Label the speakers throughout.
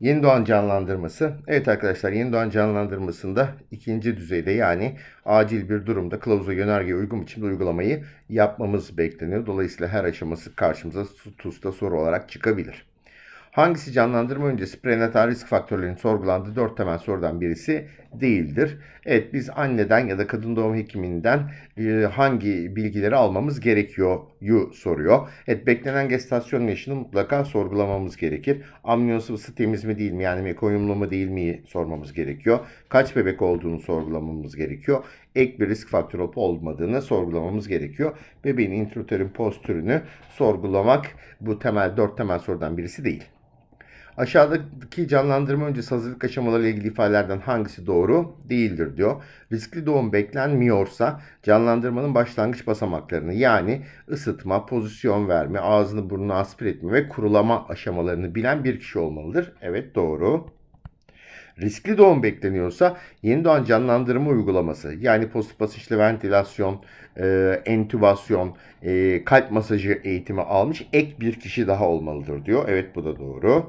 Speaker 1: Yeni doğan canlandırması. Evet arkadaşlar yeni doğan canlandırmasında ikinci düzeyde yani acil bir durumda kılavuza yönergeye uygun biçimde uygulamayı yapmamız bekleniyor. Dolayısıyla her aşaması karşımıza TUS'ta soru olarak çıkabilir. Hangisi canlandırma öncesi prenatal risk faktörlerinin sorgulandığı dört temel sorudan birisi değildir. Evet biz anneden ya da kadın doğum hekiminden hangi bilgileri almamız gerekiyor Yu soruyor. Evet beklenen gestasyon yaşını mutlaka sorgulamamız gerekir. Amniyon sıvısı temiz mi değil mi yani mekonyumlu mu değil mi sormamız gerekiyor. Kaç bebek olduğunu sorgulamamız gerekiyor. Ek bir risk faktörü olup olmadığını sorgulamamız gerekiyor. Bebeğin intrauterin postürünü sorgulamak bu temel dört temel sorudan birisi değil. Aşağıdaki canlandırma öncesi hazırlık aşamaları ile ilgili ifadelerden hangisi doğru değildir diyor. Riskli doğum beklenmiyorsa canlandırmanın başlangıç basamaklarını yani ısıtma, pozisyon verme, ağzını burnunu aspir etme ve kurulama aşamalarını bilen bir kişi olmalıdır. Evet doğru. Riskli doğum bekleniyorsa yeni doğan canlandırma uygulaması yani pozitif basınçlı ventilasyon, e, entübasyon, e, kalp masajı eğitimi almış ek bir kişi daha olmalıdır diyor. Evet bu da doğru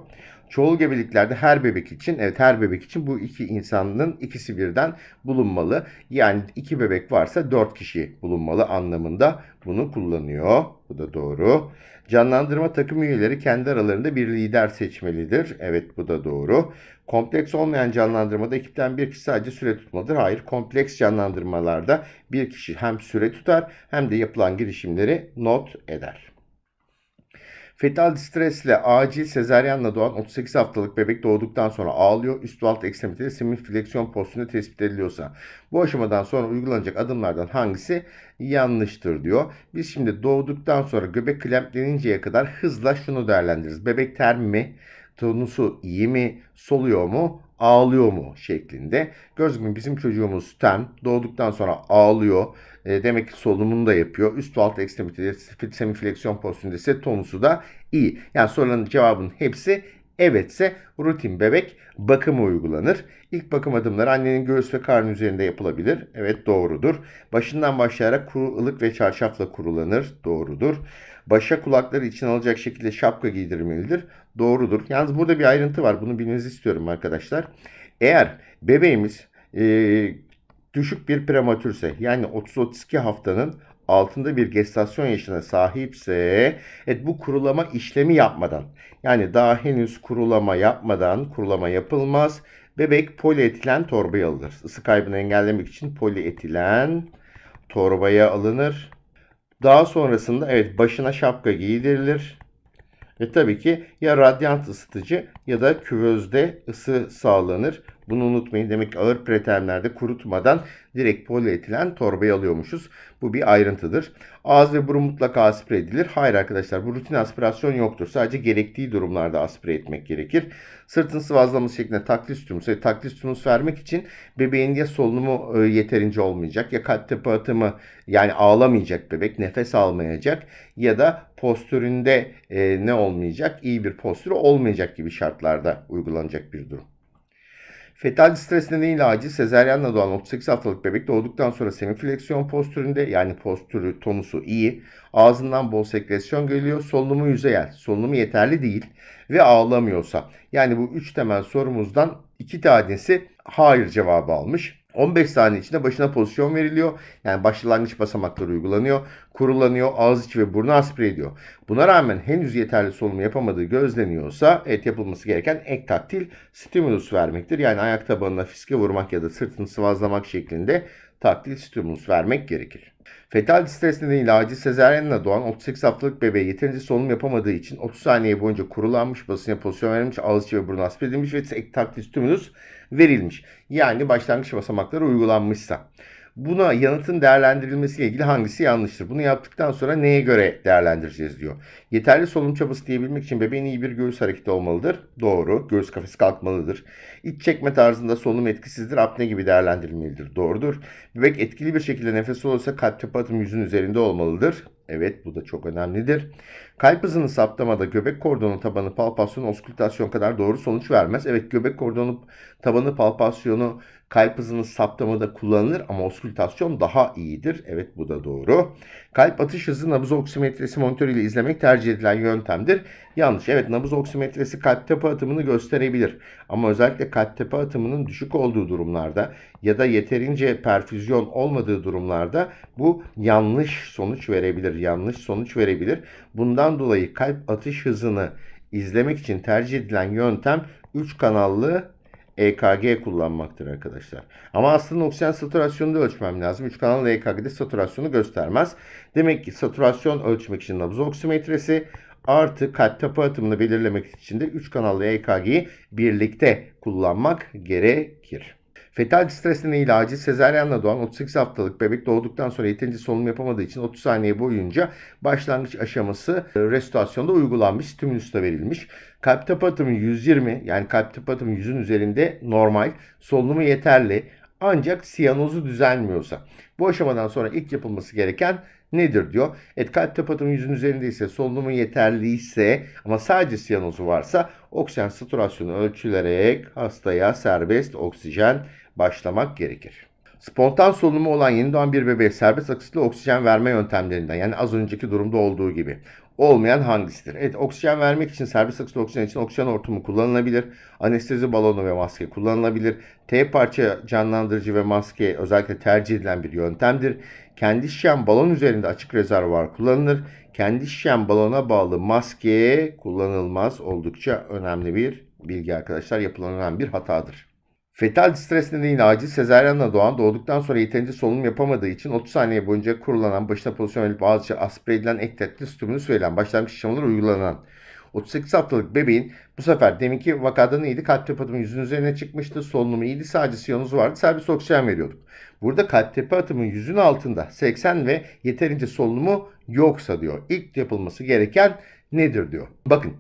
Speaker 1: çoğul gebeliklerde her bebek için, evet her bebek için bu iki insanın ikisi birden bulunmalı. Yani iki bebek varsa dört kişi bulunmalı anlamında bunu kullanıyor. Bu da doğru. Canlandırma takım üyeleri kendi aralarında bir lider seçmelidir. Evet bu da doğru. Kompleks olmayan canlandırmada ekipten bir kişi sadece süre tutmalıdır. Hayır kompleks canlandırmalarda bir kişi hem süre tutar hem de yapılan girişimleri not eder. Fetal stresle acil sezeryanla doğan 38 haftalık bebek doğduktan sonra ağlıyor. Üst alt ekstremitede semifleksiyon postünde tespit ediliyorsa. Bu aşamadan sonra uygulanacak adımlardan hangisi yanlıştır diyor. Biz şimdi doğduktan sonra göbek klempleninceye kadar hızla şunu değerlendiririz. Bebek ter mi? Tonusu iyi mi? Soluyor mu? ağlıyor mu şeklinde. Gözgün bizim çocuğumuz tem doğduktan sonra ağlıyor. E, demek ki solunumunu da yapıyor. Üst alt ekstremiteleri semifleksiyon pozisyonunda ise tonusu da iyi. Yani soruların cevabının hepsi evetse rutin bebek bakımı uygulanır. İlk bakım adımları annenin göğüs ve karnı üzerinde yapılabilir. Evet doğrudur. Başından başlayarak kuru ılık ve çarşafla kurulanır. Doğrudur. Başa kulakları için alacak şekilde şapka giydirmelidir. Doğrudur. Yalnız burada bir ayrıntı var. Bunu bilmenizi istiyorum arkadaşlar. Eğer bebeğimiz e, düşük bir prematürse yani 30-32 haftanın altında bir gestasyon yaşına sahipse evet bu kurulama işlemi yapmadan yani daha henüz kurulama yapmadan kurulama yapılmaz. Bebek polietilen torbaya alınır. Isı kaybını engellemek için polietilen torbaya alınır. Daha sonrasında evet başına şapka giydirilir. Ve tabii ki ya radyant ısıtıcı ya da küvözde ısı sağlanır. Bunu unutmayın. Demek ki ağır pretermlerde kurutmadan direkt polietilen torbaya alıyormuşuz. Bu bir ayrıntıdır. Ağız ve burun mutlaka aspire edilir. Hayır arkadaşlar bu rutin aspirasyon yoktur. Sadece gerektiği durumlarda aspire etmek gerekir. Sırtın sıvazlaması şeklinde taklis tümüs ve taklis tümüs vermek için bebeğin ya solunumu e, yeterince olmayacak ya kalp tepatımı yani ağlamayacak bebek nefes almayacak ya da postüründe e, ne olmayacak iyi bir postürü olmayacak gibi şartlarda uygulanacak bir durum. Fetal stres nedeniyle acil sezeryanla doğan 38 haftalık bebek doğduktan sonra semifleksiyon postüründe yani postürü tonusu iyi, ağzından bol sekresyon geliyor, solunumu yüzeyel, solunumu yeterli değil ve ağlamıyorsa. Yani bu 3 temel sorumuzdan 2 tanesi hayır cevabı almış. 15 saniye içinde başına pozisyon veriliyor. Yani başlangıç basamakları uygulanıyor. Kurulanıyor. Ağız içi ve burnu aspire ediyor. Buna rağmen henüz yeterli solunumu yapamadığı gözleniyorsa et yapılması gereken ek taktil stimulus vermektir. Yani ayak tabanına fiske vurmak ya da sırtını sıvazlamak şeklinde taktil stimulus vermek gerekir. Fetal stres nedeniyle acil sezeryenle doğan 38 haftalık bebeğe yeterince solunum yapamadığı için 30 saniye boyunca kurulanmış basına pozisyon verilmiş ağız içi ve burnu aspire edilmiş ve ek taktil stimulus verilmiş. Yani başlangıç basamakları uygulanmışsa. Buna yanıtın değerlendirilmesiyle ilgili hangisi yanlıştır? Bunu yaptıktan sonra neye göre değerlendireceğiz diyor. Yeterli solunum çabası diyebilmek için bebeğin iyi bir göğüs hareketi olmalıdır. Doğru. Göğüs kafesi kalkmalıdır. İç çekme tarzında solunum etkisizdir. Apne gibi değerlendirilmelidir. Doğrudur. Bebek etkili bir şekilde nefes olursa kalp tepe atım yüzün üzerinde olmalıdır. Evet bu da çok önemlidir. Kalp hızını saptamada göbek kordonu tabanı palpasyon oskültasyon kadar doğru sonuç vermez. Evet göbek kordonu tabanı palpasyonu Kalp hızının saptamada kullanılır ama oskültasyon daha iyidir. Evet bu da doğru. Kalp atış hızı nabız oksimetresi monitörüyle izlemek tercih edilen yöntemdir. Yanlış. Evet nabız oksimetresi kalp tepe atımını gösterebilir. Ama özellikle kalp tepe atımının düşük olduğu durumlarda ya da yeterince perfüzyon olmadığı durumlarda bu yanlış sonuç verebilir. Yanlış sonuç verebilir. Bundan dolayı kalp atış hızını izlemek için tercih edilen yöntem 3 kanallı EKG kullanmaktır arkadaşlar. Ama aslında oksijen satürasyonunu da ölçmem lazım. Üç kanallı EKG'de saturasyonu göstermez. Demek ki saturasyon ölçmek için nabız oksimetresi artı kalp tapu atımını belirlemek için de 3 kanallı EKG'yi birlikte kullanmak gerekir. Fetal stres ilacı sezeryanla doğan 38 haftalık bebek doğduktan sonra yeterince solunum yapamadığı için 30 saniye boyunca başlangıç aşaması e, restorasyonda uygulanmış, stimulus da verilmiş. Kalp tepe atımı 120 yani kalp tepe atımı 100'ün üzerinde normal, solunumu yeterli ancak siyanozu düzelmiyorsa. Bu aşamadan sonra ilk yapılması gereken nedir diyor. Et kalp tepatımı yüzün üzerinde ise solunumu yeterliyse ama sadece siyanozu varsa oksijen saturasyonu ölçülerek hastaya serbest oksijen başlamak gerekir. Spontan solunumu olan yeni doğan bir bebeğe serbest akışlı oksijen verme yöntemlerinden yani az önceki durumda olduğu gibi olmayan hangisidir? Evet oksijen vermek için serbest akışlı oksijen için oksijen ortumu kullanılabilir. Anestezi balonu ve maske kullanılabilir. T parça canlandırıcı ve maske özellikle tercih edilen bir yöntemdir. Kendi şişen balon üzerinde açık rezervuar kullanılır. Kendi şişen balona bağlı maske kullanılmaz. Oldukça önemli bir bilgi arkadaşlar yapılan önemli bir hatadır. Fetal stres nedeniyle acil sezaryenle doğan doğduktan sonra yeterince solunum yapamadığı için 30 saniye boyunca kurulanan başına pozisyon edilip ağzıca aspire edilen ek tetli stimulus verilen başlangıç işlemleri uygulanan 38 haftalık bebeğin bu sefer deminki vakadan iyiydi kalp tepe yüzün üzerine çıkmıştı solunumu iyiydi sadece siyonuz vardı serbest oksijen veriyorduk. Burada kalp tepe yüzün altında 80 ve yeterince solunumu yoksa diyor. İlk yapılması gereken nedir diyor. Bakın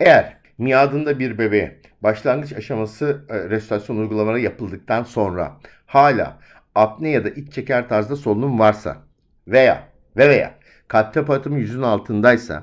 Speaker 1: eğer miadında bir bebeğe başlangıç aşaması e, restorasyon uygulamaları yapıldıktan sonra hala apne ya da iç çeker tarzda solunum varsa veya ve veya kalp teparatımı yüzün altındaysa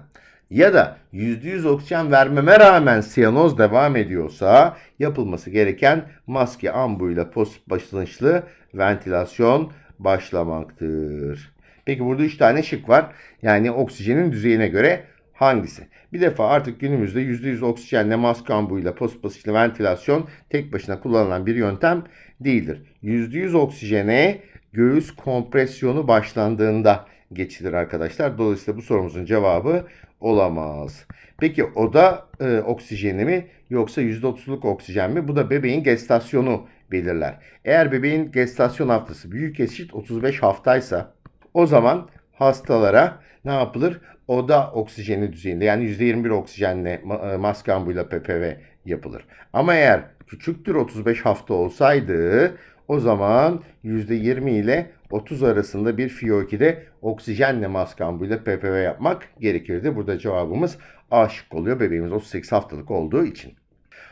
Speaker 1: ya da %100 oksijen vermeme rağmen siyanoz devam ediyorsa yapılması gereken maske ambuyla post basınçlı ventilasyon başlamaktır. Peki burada 3 tane şık var. Yani oksijenin düzeyine göre hangisi? Bir defa artık günümüzde %100 oksijenle mask kambuyla pospasit ventilasyon tek başına kullanılan bir yöntem değildir. %100 oksijene göğüs kompresyonu başlandığında geçilir arkadaşlar. Dolayısıyla bu sorumuzun cevabı olamaz. Peki oda e, oksijeni mi yoksa %30'luk oksijen mi? Bu da bebeğin gestasyonu belirler. Eğer bebeğin gestasyon haftası büyük eşit 35 haftaysa o zaman hastalara ne yapılır? O da oksijeni düzeyinde yani %21 oksijenle e, maske ambuyla PPV yapılır. Ama eğer küçüktür 35 hafta olsaydı o zaman %20 ile 30 arasında bir FiO2'de oksijenle maske ambuyla PPV yapmak gerekirdi. Burada cevabımız A şık oluyor bebeğimiz 38 haftalık olduğu için.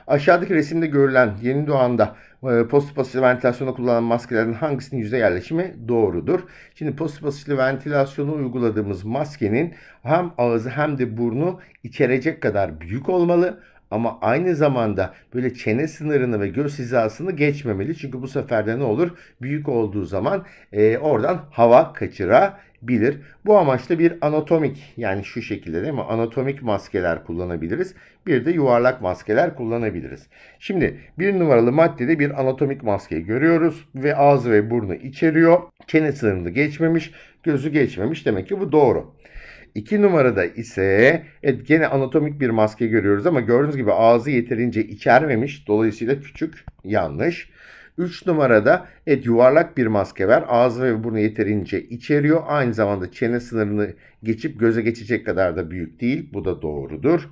Speaker 1: Aşağıdaki resimde görülen yeni doğanda e, pozitif pasifli ventilasyona kullanılan maskelerin hangisinin yüzde yerleşimi doğrudur? Şimdi pozitif ventilasyonu uyguladığımız maskenin hem ağzı hem de burnu içerecek kadar büyük olmalı. Ama aynı zamanda böyle çene sınırını ve göz hizasını geçmemeli. Çünkü bu sefer de ne olur? Büyük olduğu zaman e, oradan hava kaçırabilir. Bu amaçla bir anatomik yani şu şekilde değil mi? Anatomik maskeler kullanabiliriz. Bir de yuvarlak maskeler kullanabiliriz. Şimdi bir numaralı maddede bir anatomik maskeyi görüyoruz ve ağzı ve burnu içeriyor. Çene sınırını geçmemiş, gözü geçmemiş. Demek ki bu doğru. 2 numarada ise evet gene anatomik bir maske görüyoruz ama gördüğünüz gibi ağzı yeterince içermemiş. Dolayısıyla küçük yanlış. 3 numarada evet yuvarlak bir maske var. Ağzı ve burnu yeterince içeriyor. Aynı zamanda çene sınırını geçip göze geçecek kadar da büyük değil. Bu da doğrudur.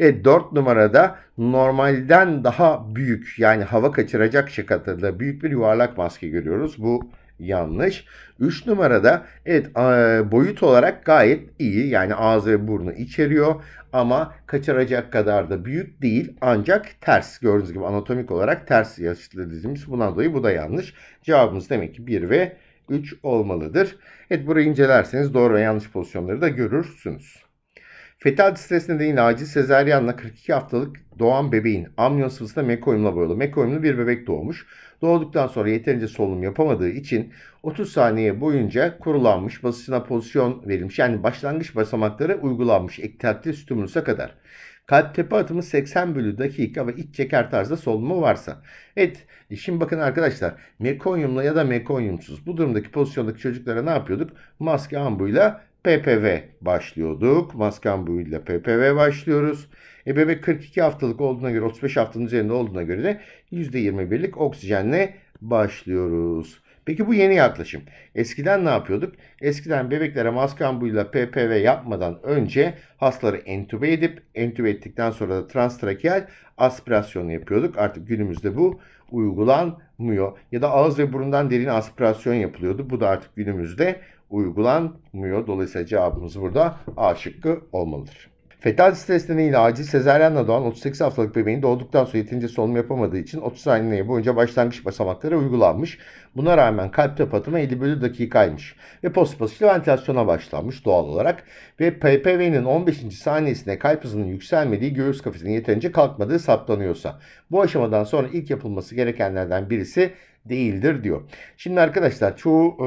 Speaker 1: Evet 4 numarada normalden daha büyük yani hava kaçıracak şekilde büyük bir yuvarlak maske görüyoruz. Bu yanlış. 3 numarada evet boyut olarak gayet iyi. Yani ağzı ve burnu içeriyor ama kaçıracak kadar da büyük değil. Ancak ters gördüğünüz gibi anatomik olarak ters yaşlı dizimiz. Bundan dolayı bu da yanlış. Cevabımız demek ki 1 ve 3 olmalıdır. Evet burayı incelerseniz doğru ve yanlış pozisyonları da görürsünüz. Fetal stres nedeniyle acil sezeryanla 42 haftalık doğan bebeğin amniyon sıvısında mekoyumla boyalı. Mekoyumlu bir bebek doğmuş. Doğduktan sonra yeterince solunum yapamadığı için 30 saniye boyunca kurulanmış, basına pozisyon verilmiş yani başlangıç basamakları uygulanmış ektatli stimulusa kadar. Kalp tepe atımı 80 bölü dakika ve iç çeker tarzda solunma varsa. Evet şimdi bakın arkadaşlar mekonyumlu ya da mekonyumsuz bu durumdaki pozisyondaki çocuklara ne yapıyorduk? Maske ambuyla PPV başlıyorduk. Maske ambuyla PPV başlıyoruz. E bebek 42 haftalık olduğuna göre 35 haftanın üzerinde olduğuna göre de %21'lik oksijenle başlıyoruz. Peki bu yeni yaklaşım. Eskiden ne yapıyorduk? Eskiden bebeklere maske ambuluyla PPV yapmadan önce hastaları entübe edip entübe ettikten sonra da transtrakeal aspirasyon yapıyorduk. Artık günümüzde bu uygulanmıyor. Ya da ağız ve burundan derin aspirasyon yapılıyordu. Bu da artık günümüzde uygulanmıyor. Dolayısıyla cevabımız burada A şıkkı olmalıdır. Fetal stres nedeniyle acil sezeryanla doğan 38 haftalık bebeğin doğduktan sonra yetince solunum yapamadığı için 30 saniye boyunca başlangıç basamakları uygulanmış. Buna rağmen kalp tepatıma 50 dakikaymış ve postpasifli ventilasyona başlanmış doğal olarak ve PPV'nin 15. saniyesinde kalp hızının yükselmediği göğüs kafesinin yeterince kalkmadığı saptanıyorsa. Bu aşamadan sonra ilk yapılması gerekenlerden birisi değildir diyor. Şimdi arkadaşlar çoğu e,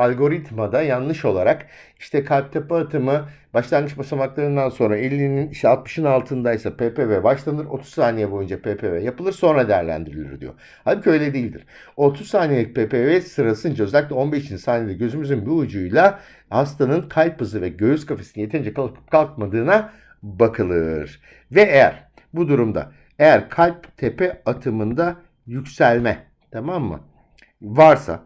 Speaker 1: algoritmada yanlış olarak işte kalp tepe atımı başlangıç basamaklarından sonra 50'nin işte 60'ın altındaysa PPV başlanır 30 saniye boyunca PPV yapılır sonra değerlendirilir diyor. Halbuki öyle değildir. 30 saniyelik PPV sırasınca özellikle 15. saniyede gözümüzün bir ucuyla hastanın kalp hızı ve göğüs kafesinin yeterince kalkıp kalkmadığına bakılır. Ve eğer bu durumda eğer kalp tepe atımında yükselme Tamam mı? Varsa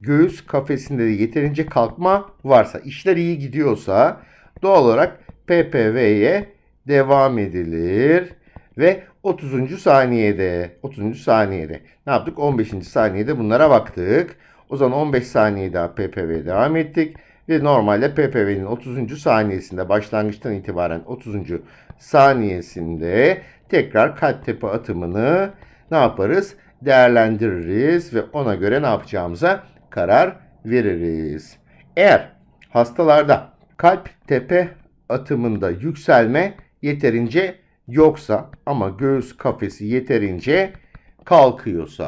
Speaker 1: göğüs kafesinde de yeterince kalkma varsa işler iyi gidiyorsa doğal olarak PPV'ye devam edilir ve 30. saniyede 30. saniyede ne yaptık? 15. saniyede bunlara baktık. O zaman 15 saniye daha PPV'ye devam ettik ve normalde PPV'nin 30. saniyesinde başlangıçtan itibaren 30. saniyesinde tekrar kalp tepe atımını ne yaparız? değerlendiririz ve ona göre ne yapacağımıza karar veririz. Eğer hastalarda kalp tepe atımında yükselme yeterince yoksa ama göğüs kafesi yeterince kalkıyorsa.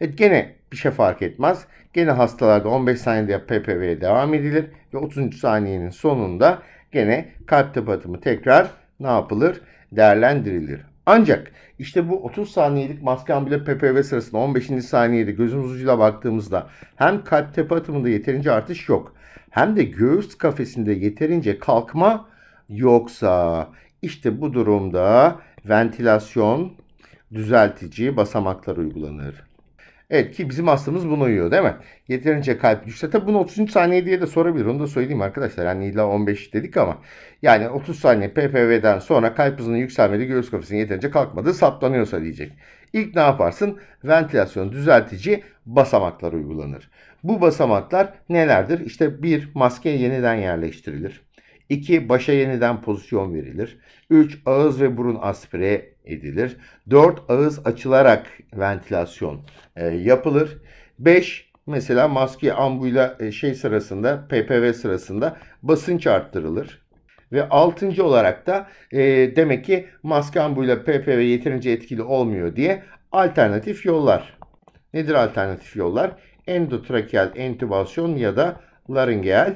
Speaker 1: Evet gene bir şey fark etmez. Gene hastalarda 15 saniyede PPV devam edilir ve 30. saniyenin sonunda gene kalp tepe atımı tekrar ne yapılır? Değerlendirilir. Ancak işte bu 30 saniyelik maske ambule PPV sırasında 15. saniyede gözümüz ucuyla baktığımızda hem kalp tepe atımında yeterince artış yok hem de göğüs kafesinde yeterince kalkma yoksa işte bu durumda ventilasyon düzeltici basamaklar uygulanır. Evet ki bizim hastamız bunu uyuyor değil mi? Yeterince kalp güçte. Tabi bunu 30. saniye diye de sorabilir. Onu da söyleyeyim arkadaşlar. Hani illa 15 dedik ama. Yani 30 saniye PPV'den sonra kalp hızının yükselmedi, göğüs kafesinin yeterince kalkmadığı saptanıyorsa diyecek. İlk ne yaparsın? Ventilasyon düzeltici basamaklar uygulanır. Bu basamaklar nelerdir? İşte bir maske yeniden yerleştirilir. 2. Başa yeniden pozisyon verilir. 3. Ağız ve burun aspire edilir. 4 ağız açılarak ventilasyon e, yapılır. 5 mesela maske ambuyla e, şey sırasında PPV sırasında basınç arttırılır. Ve altıncı olarak da e, demek ki maske ambuyla PPV yeterince etkili olmuyor diye alternatif yollar. Nedir alternatif yollar? Endotrakeal entübasyon ya da laringeal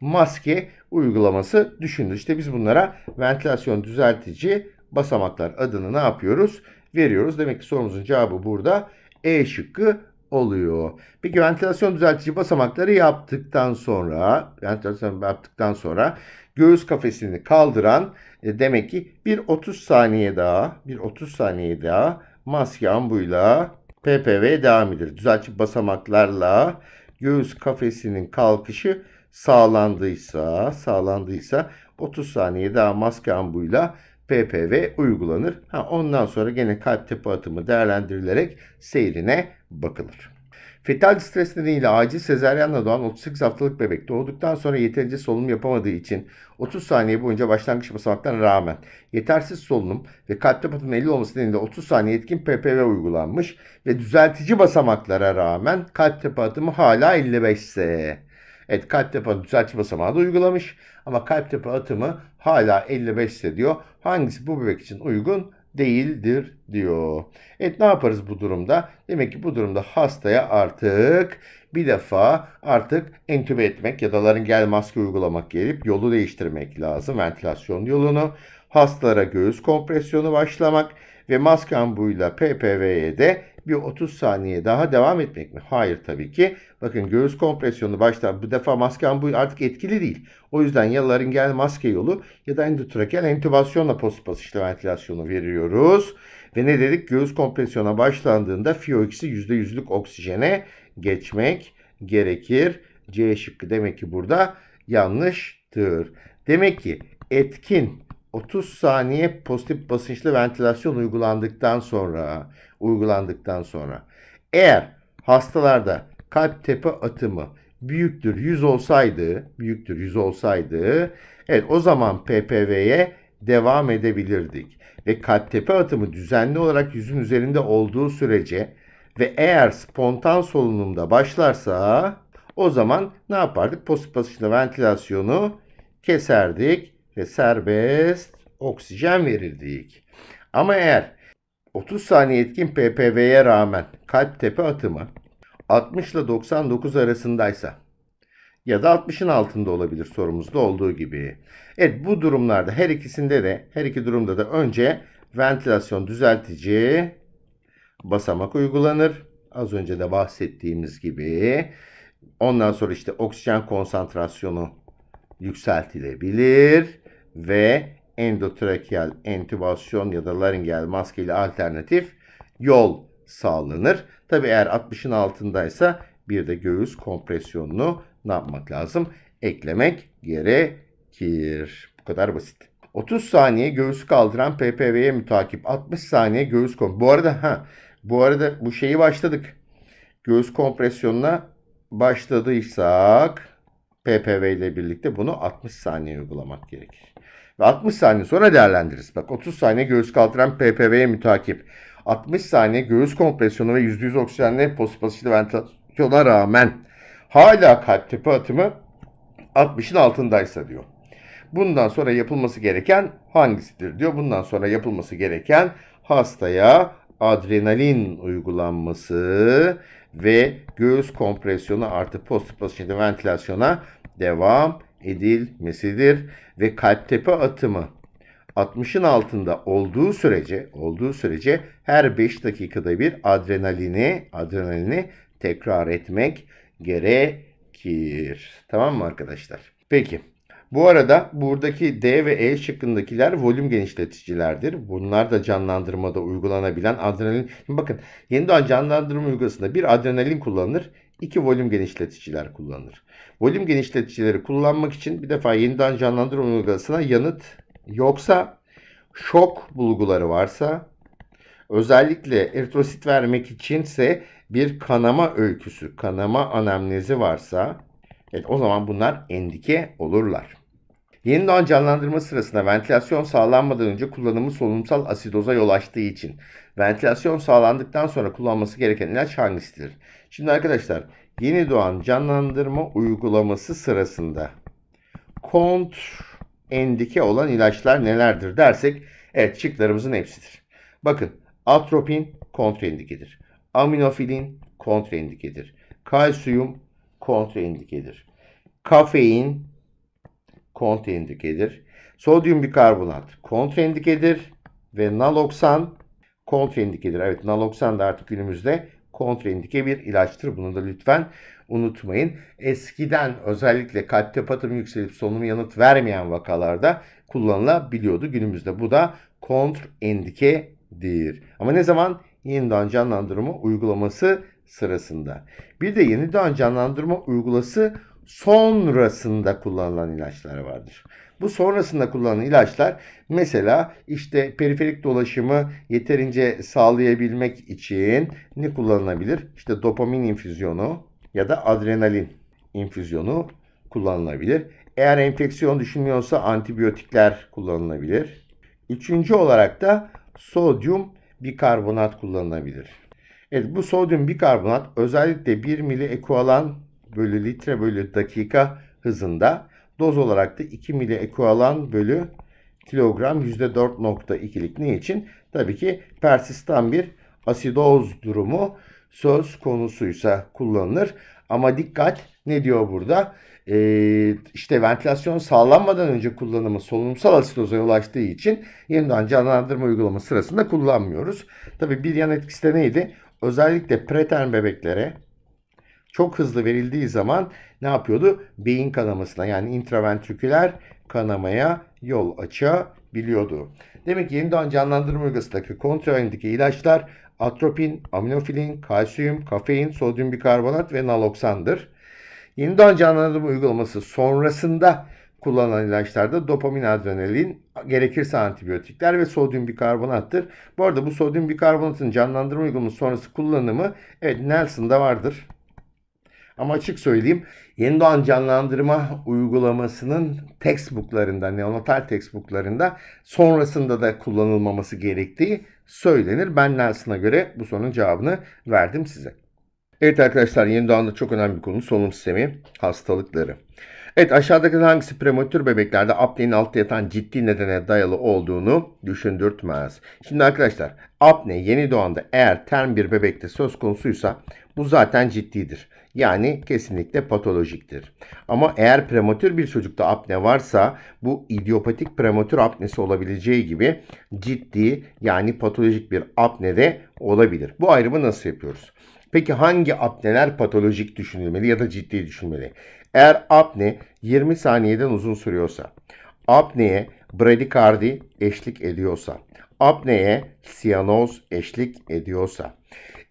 Speaker 1: maske uygulaması düşünülür. İşte biz bunlara ventilasyon düzeltici basamaklar adını ne yapıyoruz? Veriyoruz. Demek ki sorumuzun cevabı burada E şıkkı oluyor. Peki ventilasyon düzeltici basamakları yaptıktan sonra ventilasyon yaptıktan sonra göğüs kafesini kaldıran e, demek ki bir 30 saniye daha bir 30 saniye daha maske ambuyla PPV devam edilir. Düzeltici basamaklarla göğüs kafesinin kalkışı sağlandıysa sağlandıysa 30 saniye daha maske ambuyla PPV uygulanır. Ha, ondan sonra gene kalp tepe atımı değerlendirilerek seyrine bakılır. Fetal stres nedeniyle acil sezaryenle doğan 38 haftalık bebek doğduktan sonra yeterince solunum yapamadığı için 30 saniye boyunca başlangıç basamaktan rağmen yetersiz solunum ve kalp patının 50 olması nedeniyle 30 saniye etkin PPV uygulanmış ve düzeltici basamaklara rağmen kalp tepatımı hala 55 ise. Evet kalp tepatı düzeltici basamağı da uygulamış ama kalp tepatımı hala 55 ise diyor. Hangisi bu bebek için uygun değildir diyor. Evet ne yaparız bu durumda? Demek ki bu durumda hastaya artık bir defa artık entübe etmek ya da laringel maske uygulamak gelip yolu değiştirmek lazım. Ventilasyon yolunu, hastalara göğüs kompresyonu başlamak ve maske ambuyla PPV'ye de bir 30 saniye daha devam etmek mi? Hayır tabii ki. Bakın göğüs kompresyonu başta bu defa maske bu artık etkili değil. O yüzden ya laringeal maske yolu ya da endotrakeal entübasyonla post basınçlı ventilasyonu veriyoruz. Ve ne dedik? Göğüs kompresyona başlandığında FiO2'si %100'lük oksijene geçmek gerekir. C şıkkı demek ki burada yanlıştır. Demek ki etkin 30 saniye pozitif basınçlı ventilasyon uygulandıktan sonra uygulandıktan sonra eğer hastalarda kalp tepe atımı büyüktür 100 olsaydı büyüktür 100 olsaydı evet o zaman PPV'ye devam edebilirdik ve kalp tepe atımı düzenli olarak yüzün üzerinde olduğu sürece ve eğer spontan solunumda başlarsa o zaman ne yapardık? Pozitif basınçlı ventilasyonu keserdik ve serbest oksijen verirdik. Ama eğer 30 saniye etkin PPV'ye rağmen kalp tepe atımı 60 ile 99 arasındaysa ya da 60'ın altında olabilir sorumuzda olduğu gibi. Evet bu durumlarda her ikisinde de her iki durumda da önce ventilasyon düzeltici basamak uygulanır. Az önce de bahsettiğimiz gibi. Ondan sonra işte oksijen konsantrasyonu yükseltilebilir ve endotrakeal entübasyon ya da laringeal maske ile alternatif yol sağlanır. Tabi eğer 60'ın altındaysa bir de göğüs kompresyonunu ne yapmak lazım? Eklemek gerekir. Bu kadar basit. 30 saniye göğüs kaldıran PPV'ye mütakip. 60 saniye göğüs kom. Bu arada ha bu arada bu şeyi başladık. Göğüs kompresyonuna başladıysak PPV ile birlikte bunu 60 saniye uygulamak gerekir. Ve 60 saniye sonra değerlendiririz. Bak 30 saniye göğüs kaldıran PPV'ye mütakip. 60 saniye göğüs kompresyonu ve %100 oksijenli postpasifli ventilasyona rağmen hala kalp tepe atımı 60'ın altındaysa diyor. Bundan sonra yapılması gereken hangisidir diyor. Bundan sonra yapılması gereken hastaya adrenalin uygulanması ve göğüs kompresyonu artı postpasifli ventilasyona devam edilmesidir ve kalptepe atımı 60'ın altında olduğu sürece olduğu sürece her 5 dakikada bir adrenalini adrenalini tekrar etmek gerekir. Tamam mı arkadaşlar? Peki. Bu arada buradaki D ve E şıkkındakiler volüm genişleticilerdir. Bunlar da canlandırmada uygulanabilen adrenalin. Şimdi bakın yeni doğan canlandırma uygulasında bir adrenalin kullanılır iki volüm genişleticiler kullanılır. Volüm genişleticileri kullanmak için bir defa yeniden canlandırma uygulasına yanıt yoksa şok bulguları varsa özellikle eritrosit vermek içinse bir kanama öyküsü, kanama anamnezi varsa evet, o zaman bunlar endike olurlar. Yeni doğan canlandırma sırasında ventilasyon sağlanmadan önce kullanımı solunumsal asidoza yol açtığı için ventilasyon sağlandıktan sonra kullanması gereken ilaç hangisidir? Şimdi arkadaşlar yeni doğan canlandırma uygulaması sırasında kontr endike olan ilaçlar nelerdir dersek evet şıklarımızın hepsidir. Bakın atropin kontraindikedir. Aminofilin kontraindikedir. Kalsiyum kontraindikedir. Kafein kontraindikedir. Sodyum bikarbonat kontraindikedir ve naloksan kontraindikedir. Evet naloksan da artık günümüzde kontraindike bir ilaçtır. Bunu da lütfen unutmayın. Eskiden özellikle kalp tepatım yükselip solunum yanıt vermeyen vakalarda kullanılabiliyordu. Günümüzde bu da kontraindikedir. Ama ne zaman? Yeniden canlandırma uygulaması sırasında. Bir de yeniden canlandırma uygulası sonrasında kullanılan ilaçlar vardır. Bu sonrasında kullanılan ilaçlar mesela işte periferik dolaşımı yeterince sağlayabilmek için ne kullanılabilir? İşte dopamin infüzyonu ya da adrenalin infüzyonu kullanılabilir. Eğer enfeksiyon düşünmüyorsa antibiyotikler kullanılabilir. Üçüncü olarak da sodyum bikarbonat kullanılabilir. Evet bu sodyum bikarbonat özellikle 1 mili ekvalan bölü litre bölü dakika hızında Doz olarak da 2 mili ekvalan bölü kilogram %4.2'lik ne için? Tabii ki persistan bir asidoz durumu söz konusuysa kullanılır. Ama dikkat ne diyor burada? Ee, işte ventilasyon sağlanmadan önce kullanımı solunumsal asidoza yol açtığı için yeniden canlandırma uygulaması sırasında kullanmıyoruz. Tabii bir yan etkisi de neydi? Özellikle preterm bebeklere çok hızlı verildiği zaman ne yapıyordu? Beyin kanamasına yani intraventriküler kanamaya yol açabiliyordu. Demek ki yeni doğan canlandırma uygasındaki kontraindike ilaçlar atropin, aminofilin, kalsiyum, kafein, sodyum bikarbonat ve naloksandır. Yeni doğan canlandırma uygulaması sonrasında kullanılan ilaçlarda dopamin, adrenalin, gerekirse antibiyotikler ve sodyum bikarbonattır. Bu arada bu sodyum bikarbonatın canlandırma uygulaması sonrası kullanımı evet Nelson'da vardır. Ama açık söyleyeyim yeni doğan canlandırma uygulamasının textbooklarında, neonatal textbooklarında sonrasında da kullanılmaması gerektiği söylenir. Ben Nelson'a göre bu sorunun cevabını verdim size. Evet arkadaşlar yeni doğanda çok önemli bir konu solunum sistemi hastalıkları. Evet aşağıdaki hangisi prematür bebeklerde apnenin altta yatan ciddi nedene dayalı olduğunu düşündürtmez. Şimdi arkadaşlar apne yeni doğanda eğer term bir bebekte söz konusuysa bu zaten ciddidir. Yani kesinlikle patolojiktir. Ama eğer prematür bir çocukta apne varsa bu idiopatik prematür apnesi olabileceği gibi ciddi yani patolojik bir apne de olabilir. Bu ayrımı nasıl yapıyoruz? Peki hangi apneler patolojik düşünülmeli ya da ciddi düşünülmeli? Eğer apne 20 saniyeden uzun sürüyorsa, apneye bradikardi eşlik ediyorsa, apneye siyanoz eşlik ediyorsa,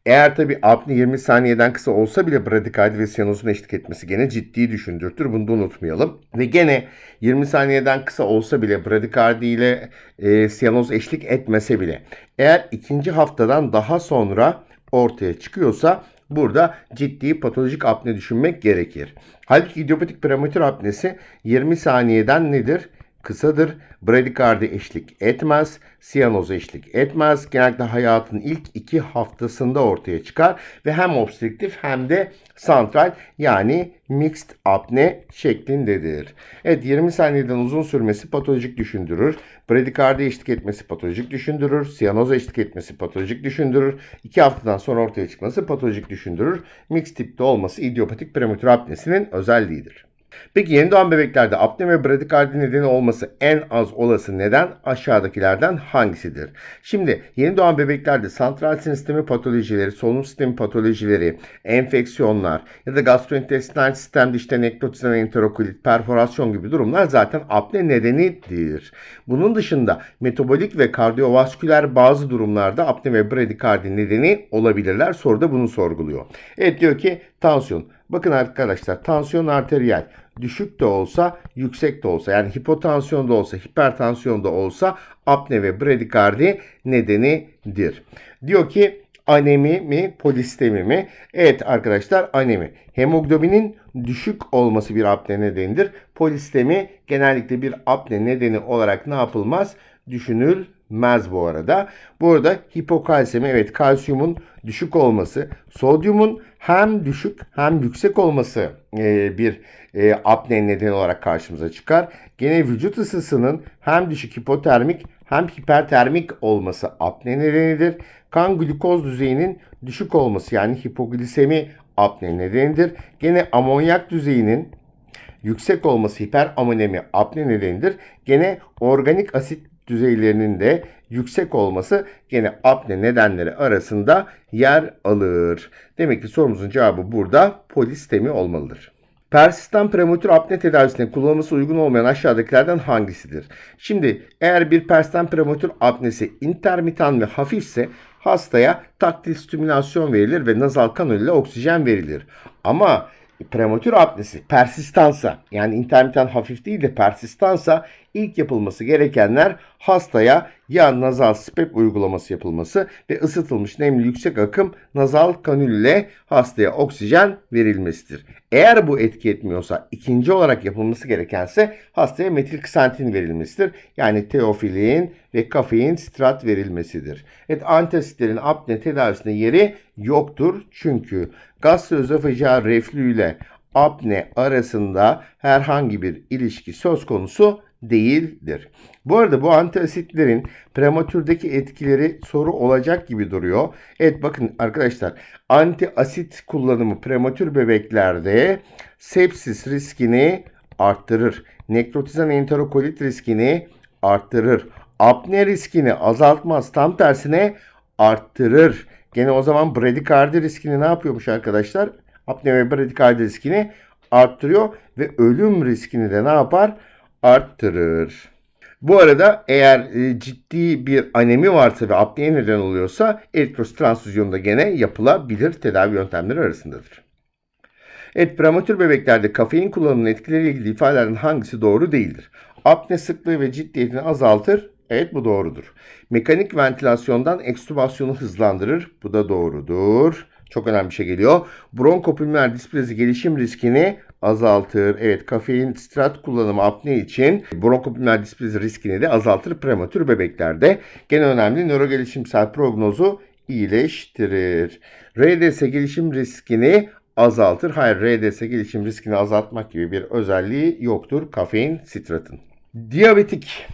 Speaker 1: eğer tabi apne 20 saniyeden kısa olsa bile bradikardi ve siyanozun eşlik etmesi gene ciddi düşündürtür. Bunu da unutmayalım. Ve gene 20 saniyeden kısa olsa bile bradikardi ile e, siyanoz eşlik etmese bile eğer ikinci haftadan daha sonra ortaya çıkıyorsa burada ciddi patolojik apne düşünmek gerekir. Halbuki idiopatik prematür apnesi 20 saniyeden nedir? kısadır. Bradikardi eşlik etmez, siyanoz eşlik etmez. Genellikle hayatın ilk iki haftasında ortaya çıkar ve hem obstriktif hem de santral yani mixed apne şeklindedir. Evet 20 saniyeden uzun sürmesi patolojik düşündürür. Bradikardi eşlik etmesi patolojik düşündürür. Siyanoz eşlik etmesi patolojik düşündürür. 2 haftadan sonra ortaya çıkması patolojik düşündürür. Mixed tipte olması idiopatik prematür apnesinin özelliğidir. Peki yeni doğan bebeklerde apne ve bradikardi nedeni olması en az olası neden aşağıdakilerden hangisidir? Şimdi yeni doğan bebeklerde santral sistemi patolojileri, solunum sistemi patolojileri, enfeksiyonlar ya da gastrointestinal sistemde işte ektotizan enterokolit, perforasyon gibi durumlar zaten apne nedenidir. Bunun dışında metabolik ve kardiyovasküler bazı durumlarda apne ve bradikardi nedeni olabilirler. Soruda bunu sorguluyor. Evet diyor ki Tansiyon. Bakın arkadaşlar tansiyon arteriyel. Düşük de olsa yüksek de olsa yani hipotansiyon da olsa hipertansiyon da olsa apne ve bradikardi nedenidir. Diyor ki anemi mi polistemi mi? Evet arkadaşlar anemi. Hemoglobinin düşük olması bir apne nedenidir. Polistemi genellikle bir apne nedeni olarak ne yapılmaz? Düşünülmez bu arada. Bu arada hipokalsemi evet kalsiyumun düşük olması, sodyumun hem düşük hem yüksek olması e, bir e, apne nedeni olarak karşımıza çıkar. Gene vücut ısısının hem düşük hipotermik hem hipertermik olması apne nedenidir. Kan glukoz düzeyinin düşük olması yani hipoglisemi apne nedenidir. Gene amonyak düzeyinin yüksek olması hiperammonemi apne nedenidir. Gene organik asit düzeylerinin de yüksek olması gene apne nedenleri arasında yer alır. Demek ki sorumuzun cevabı burada polistemi olmalıdır. Persistan prematür apne tedavisinde kullanılması uygun olmayan aşağıdakilerden hangisidir? Şimdi eğer bir persistan prematür apnesi intermitan ve hafifse hastaya taktil stimülasyon verilir ve nazal kanül ile oksijen verilir. Ama prematür apnesi persistansa yani intermitan hafif değil de persistansa ilk yapılması gerekenler hastaya ya nazal spep uygulaması yapılması ve ısıtılmış nemli yüksek akım nazal kanül hastaya oksijen verilmesidir. Eğer bu etki etmiyorsa ikinci olarak yapılması gerekense hastaya metil ksantin verilmesidir. Yani teofilin ve kafein strat verilmesidir. Evet antasitlerin apne tedavisinde yeri yoktur. Çünkü gastroözofajal reflü ile apne arasında herhangi bir ilişki söz konusu değildir. Bu arada bu antiasitlerin prematürdeki etkileri soru olacak gibi duruyor. Evet bakın arkadaşlar antiasit kullanımı prematür bebeklerde sepsis riskini arttırır. Nekrotizan enterokolit riskini arttırır. Apne riskini azaltmaz. Tam tersine arttırır. Gene o zaman bradikardi riskini ne yapıyormuş arkadaşlar? Apne ve bradikardi riskini arttırıyor ve ölüm riskini de ne yapar? arttırır. Bu arada eğer e, ciddi bir anemi varsa ve apneye neden oluyorsa eritrosit transfüzyonu da gene yapılabilir tedavi yöntemleri arasındadır. Evet, prematür bebeklerde kafein kullanımının etkileriyle ilgili ifadelerin hangisi doğru değildir? Apne sıklığı ve ciddiyetini azaltır. Evet bu doğrudur. Mekanik ventilasyondan ekstübasyonu hızlandırır. Bu da doğrudur. Çok önemli bir şey geliyor. Bronkopulmoner displazi gelişim riskini azaltır. Evet kafein sitrat kullanımı apne için bronkopulmoner displazi riskini de azaltır prematür bebeklerde. Gene önemli nöro gelişimsel prognozu iyileştirir. RDS gelişim riskini azaltır. Hayır RDS gelişim riskini azaltmak gibi bir özelliği yoktur kafein sitratın. Diyabetik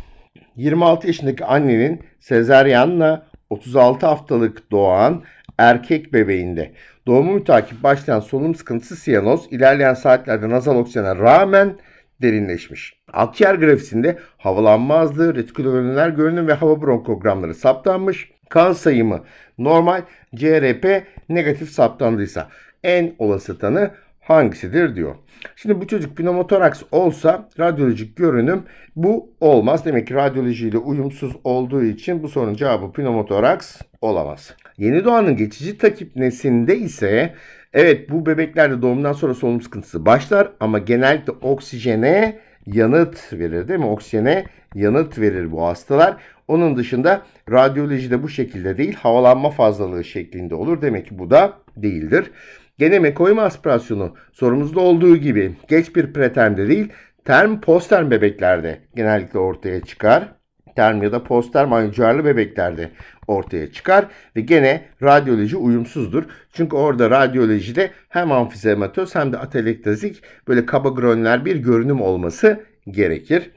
Speaker 1: 26 yaşındaki annenin sezeryanla 36 haftalık doğan erkek bebeğinde Doğumu takip başlayan solunum sıkıntısı siyanoz ilerleyen saatlerde nazal oksijene rağmen derinleşmiş. Akciğer grafisinde havalanma azlığı, retikülovenüler görünüm ve hava bronkogramları saptanmış. Kan sayımı normal CRP negatif saptandıysa en olası tanı hangisidir diyor. Şimdi bu çocuk pneumotoraks olsa radyolojik görünüm bu olmaz. Demek ki radyolojiyle uyumsuz olduğu için bu sorunun cevabı pneumotoraks olamaz. Yeni doğanın geçici takip nesinde ise evet bu bebeklerde doğumdan sonra solunum sıkıntısı başlar ama genellikle oksijene yanıt verir değil mi? Oksijene yanıt verir bu hastalar. Onun dışında radyolojide bu şekilde değil havalanma fazlalığı şeklinde olur. Demek ki bu da değildir. Gene mekoyma aspirasyonu sorumuzda olduğu gibi geç bir pretermde değil term posterm bebeklerde genellikle ortaya çıkar. Term ya da postterm ayıcarlı bebeklerde ortaya çıkar ve gene radyoloji uyumsuzdur. Çünkü orada radyolojide hem amfizematöz hem de atelektazik böyle kaba kabagronler bir görünüm olması gerekir.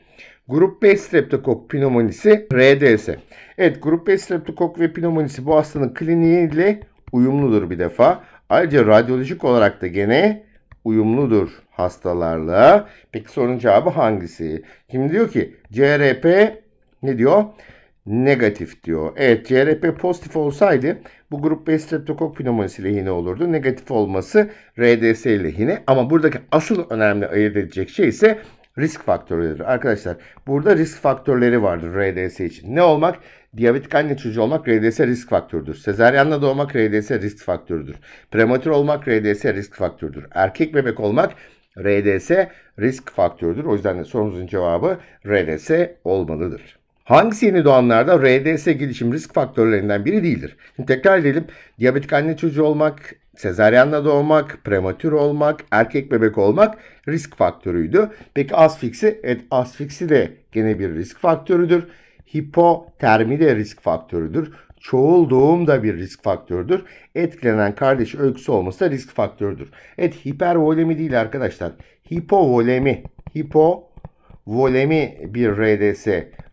Speaker 1: Grup B streptokok pneumonisi RDS. Evet grup B streptokok ve pneumonisi bu hastanın kliniğiyle uyumludur bir defa. Ayrıca radyolojik olarak da gene uyumludur hastalarla. Peki sorunun cevabı hangisi? Şimdi diyor ki CRP ne diyor? negatif diyor. Evet CRP pozitif olsaydı bu grup B streptokok pneumonisi lehine olurdu. Negatif olması RDS lehine ama buradaki asıl önemli ayırt edecek şey ise risk faktörleri. Arkadaşlar burada risk faktörleri vardır RDS için. Ne olmak? Diyabetik anne çocuğu olmak RDS risk faktörüdür. Sezaryenle doğmak RDS risk faktörüdür. Prematür olmak RDS risk faktörüdür. Erkek bebek olmak RDS risk faktörüdür. O yüzden de sorumuzun cevabı RDS olmalıdır. Hangisi yeni doğanlarda RDS gelişim risk faktörlerinden biri değildir? Şimdi tekrar edelim. Diyabetik anne çocuğu olmak, sezaryenle doğmak, prematür olmak, erkek bebek olmak risk faktörüydü. Peki asfiksi? Evet asfiksi de gene bir risk faktörüdür. Hipotermi de risk faktörüdür. Çoğul doğum da bir risk faktörüdür. Etkilenen kardeş öyküsü olması da risk faktörüdür. Evet hipervolemi değil arkadaşlar. Hipovolemi. Hipo volemi bir RDS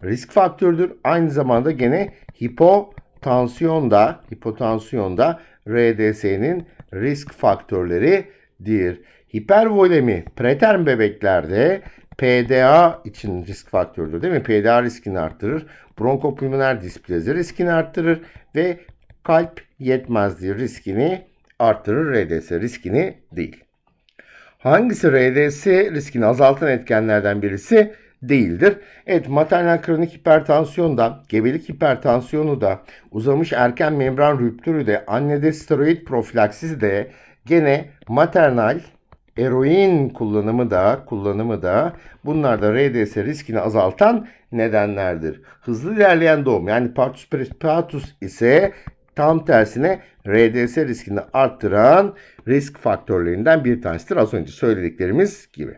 Speaker 1: risk faktördür. Aynı zamanda gene hipotansiyonda, hipotansiyonda RDS'nin risk faktörleridir. Hipervolemi preterm bebeklerde PDA için risk faktördür değil mi? PDA riskini arttırır. Bronkopulmoner displazi riskini arttırır ve kalp yetmezliği riskini arttırır. RDS riskini değil. Hangisi RDS riskini azaltan etkenlerden birisi değildir? Evet maternal kronik hipertansiyon da, gebelik hipertansiyonu da, uzamış erken membran rüptürü de, annede steroid profilaksisi de gene maternal eroin kullanımı da kullanımı da bunlar da RDS riskini azaltan nedenlerdir. Hızlı ilerleyen doğum yani partus precipitus ise Tam tersine RDS riskini arttıran risk faktörlerinden bir tanesidir az önce söylediklerimiz gibi.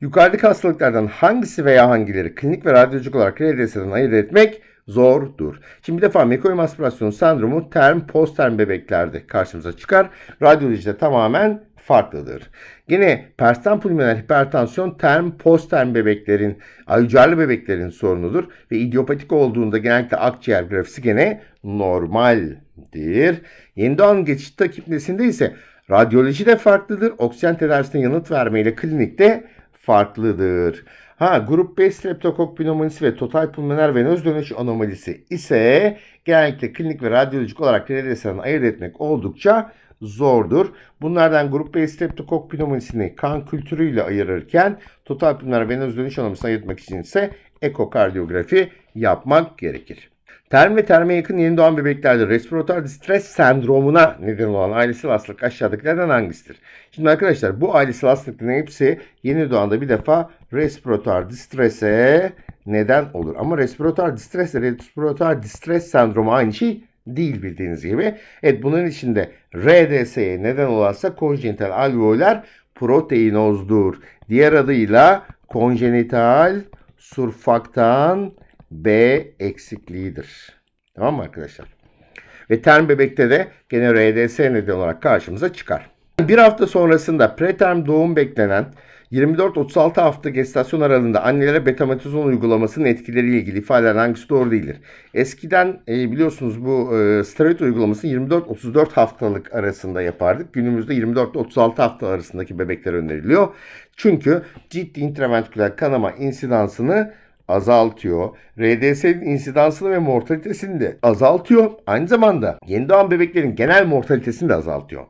Speaker 1: Yukarıdaki hastalıklardan hangisi veya hangileri klinik ve radyolojik olarak RDS'den ayırt etmek zordur. Şimdi bir defa mekoyum aspirasyon sendromu term post term bebeklerde karşımıza çıkar. Radyolojide tamamen farklıdır. Yine persten pulmoner hipertansiyon term post term bebeklerin, ayıcarlı bebeklerin sorunudur ve idiopatik olduğunda genellikle akciğer grafisi gene normal farklıdır. Yeniden geçit takiplisinde ise radyoloji de farklıdır. Oksijen tedavisine yanıt vermeyle klinikte farklıdır. Ha grup B streptokok pneumonisi ve total pulmoner venöz dönüş anomalisi ise genellikle klinik ve radyolojik olarak RDS'den ayırt etmek oldukça zordur. Bunlardan grup B streptokok pneumonisini kan kültürüyle ayırırken total pulmoner venöz dönüş anomalisi ayırtmak için ise ekokardiyografi yapmak gerekir. Term ve terme yakın yeni doğan bebeklerde respiratuar stres sendromuna neden olan ailesel hastalık aşağıdakilerden hangisidir? Şimdi arkadaşlar bu ailesel hastalıkların hepsi yeni doğanda bir defa respiratuar distrese neden olur. Ama respiratuar distres ile respiratuar distres sendromu aynı şey değil bildiğiniz gibi. Evet bunun içinde RDS'ye neden olansa konjenital alveolar proteinozdur. Diğer adıyla konjenital surfaktan B eksikliğidir. Tamam mı arkadaşlar? Ve term bebekte de gene RDS nedeni olarak karşımıza çıkar. Bir hafta sonrasında preterm doğum beklenen 24-36 hafta gestasyon aralığında annelere betametazon uygulamasının etkileriyle ilgili ifadeler hangisi doğru değildir? Eskiden e, biliyorsunuz bu e, steroid uygulamasını 24-34 haftalık arasında yapardık. Günümüzde 24-36 hafta arasındaki bebekler öneriliyor. Çünkü ciddi intraventriküler kanama insidansını azaltıyor. RDS'nin insidansını ve mortalitesini de azaltıyor. Aynı zamanda yeni doğan bebeklerin genel mortalitesini de azaltıyor.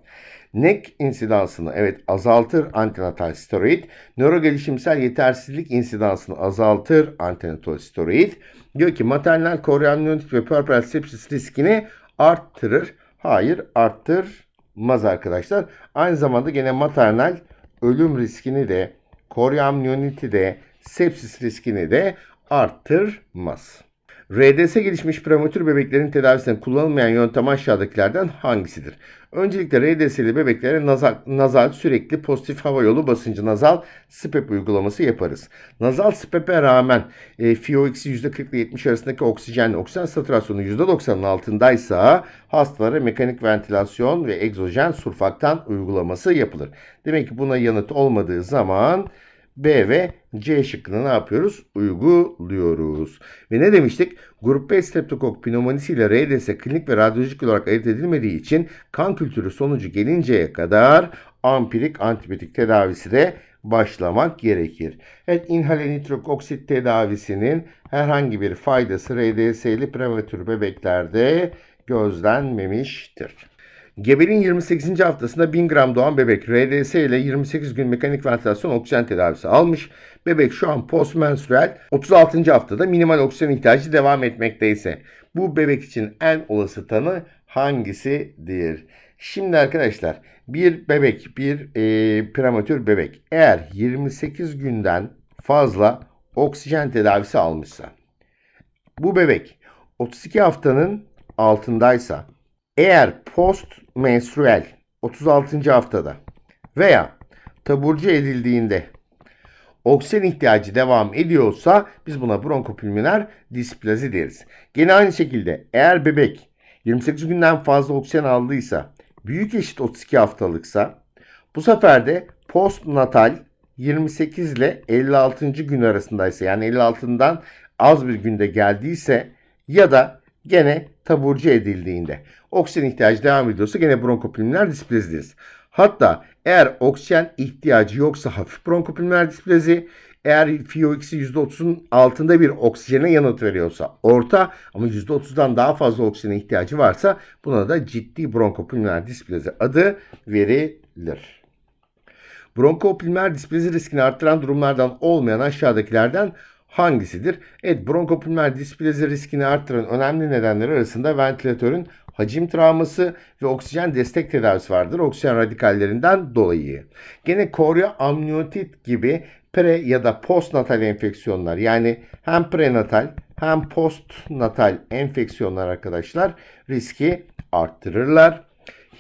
Speaker 1: NEC insidansını evet azaltır antenatal steroid. nöro gelişimsel yetersizlik insidansını azaltır antenatal steroid. Diyor ki maternal koronyolit ve purpura sepsis riskini arttırır. Hayır arttırmaz arkadaşlar. Aynı zamanda gene maternal ölüm riskini de koryamniyoniti de sepsis riskini de arttırmaz. RDS gelişmiş prematür bebeklerin tedavisinde kullanılmayan yöntem aşağıdakilerden hangisidir? Öncelikle RDS'li bebeklere nazal, nazal sürekli pozitif hava yolu basıncı nazal SPEP uygulaması yaparız. Nazal SPEP'e rağmen e, FiOX'i %40 ile 70 arasındaki oksijen oksijen saturasyonu %90'ın altındaysa hastalara mekanik ventilasyon ve egzojen surfaktan uygulaması yapılır. Demek ki buna yanıt olmadığı zaman B ve C şıkkını ne yapıyoruz? Uyguluyoruz. Ve ne demiştik? Grup B streptokok pneumonisi ile RDS klinik ve radyolojik olarak ayırt edilmediği için kan kültürü sonucu gelinceye kadar ampirik antibiyotik tedavisi de başlamak gerekir. Evet inhale nitrok oksit tedavisinin herhangi bir faydası RDS'li prematür bebeklerde gözlenmemiştir. Gebeliğin 28. haftasında 1000 gram doğan bebek RDS ile 28 gün mekanik ventilasyon oksijen tedavisi almış. Bebek şu an postmenstrüel 36. haftada minimal oksijen ihtiyacı devam etmekte bu bebek için en olası tanı hangisidir? Şimdi arkadaşlar bir bebek bir e, prematür bebek eğer 28 günden fazla oksijen tedavisi almışsa bu bebek 32 haftanın altındaysa eğer post menstrüel 36. haftada veya taburcu edildiğinde oksijen ihtiyacı devam ediyorsa biz buna bronkopulmoner displazi deriz. Gene aynı şekilde eğer bebek 28 günden fazla oksijen aldıysa büyük eşit 32 haftalıksa bu sefer de postnatal 28 ile 56. gün arasındaysa yani 56'dan az bir günde geldiyse ya da gene taburcu edildiğinde oksijen ihtiyacı devam ediyorsa gene bronkopulmoner displazidir. Hatta eğer oksijen ihtiyacı yoksa hafif bronkopulmoner displazi, eğer fio FiOx'i %30'un altında bir oksijene yanıt veriyorsa orta ama %30'dan daha fazla oksijene ihtiyacı varsa buna da ciddi bronkopulmoner displazi adı verilir. Bronkopulmoner displazi riskini arttıran durumlardan olmayan aşağıdakilerden hangisidir? Evet bronkopulmoner displazi riskini arttıran önemli nedenler arasında ventilatörün hacim travması ve oksijen destek tedavisi vardır. Oksijen radikallerinden dolayı. Gene korya amniyotit gibi pre ya da postnatal enfeksiyonlar yani hem prenatal hem postnatal enfeksiyonlar arkadaşlar riski arttırırlar.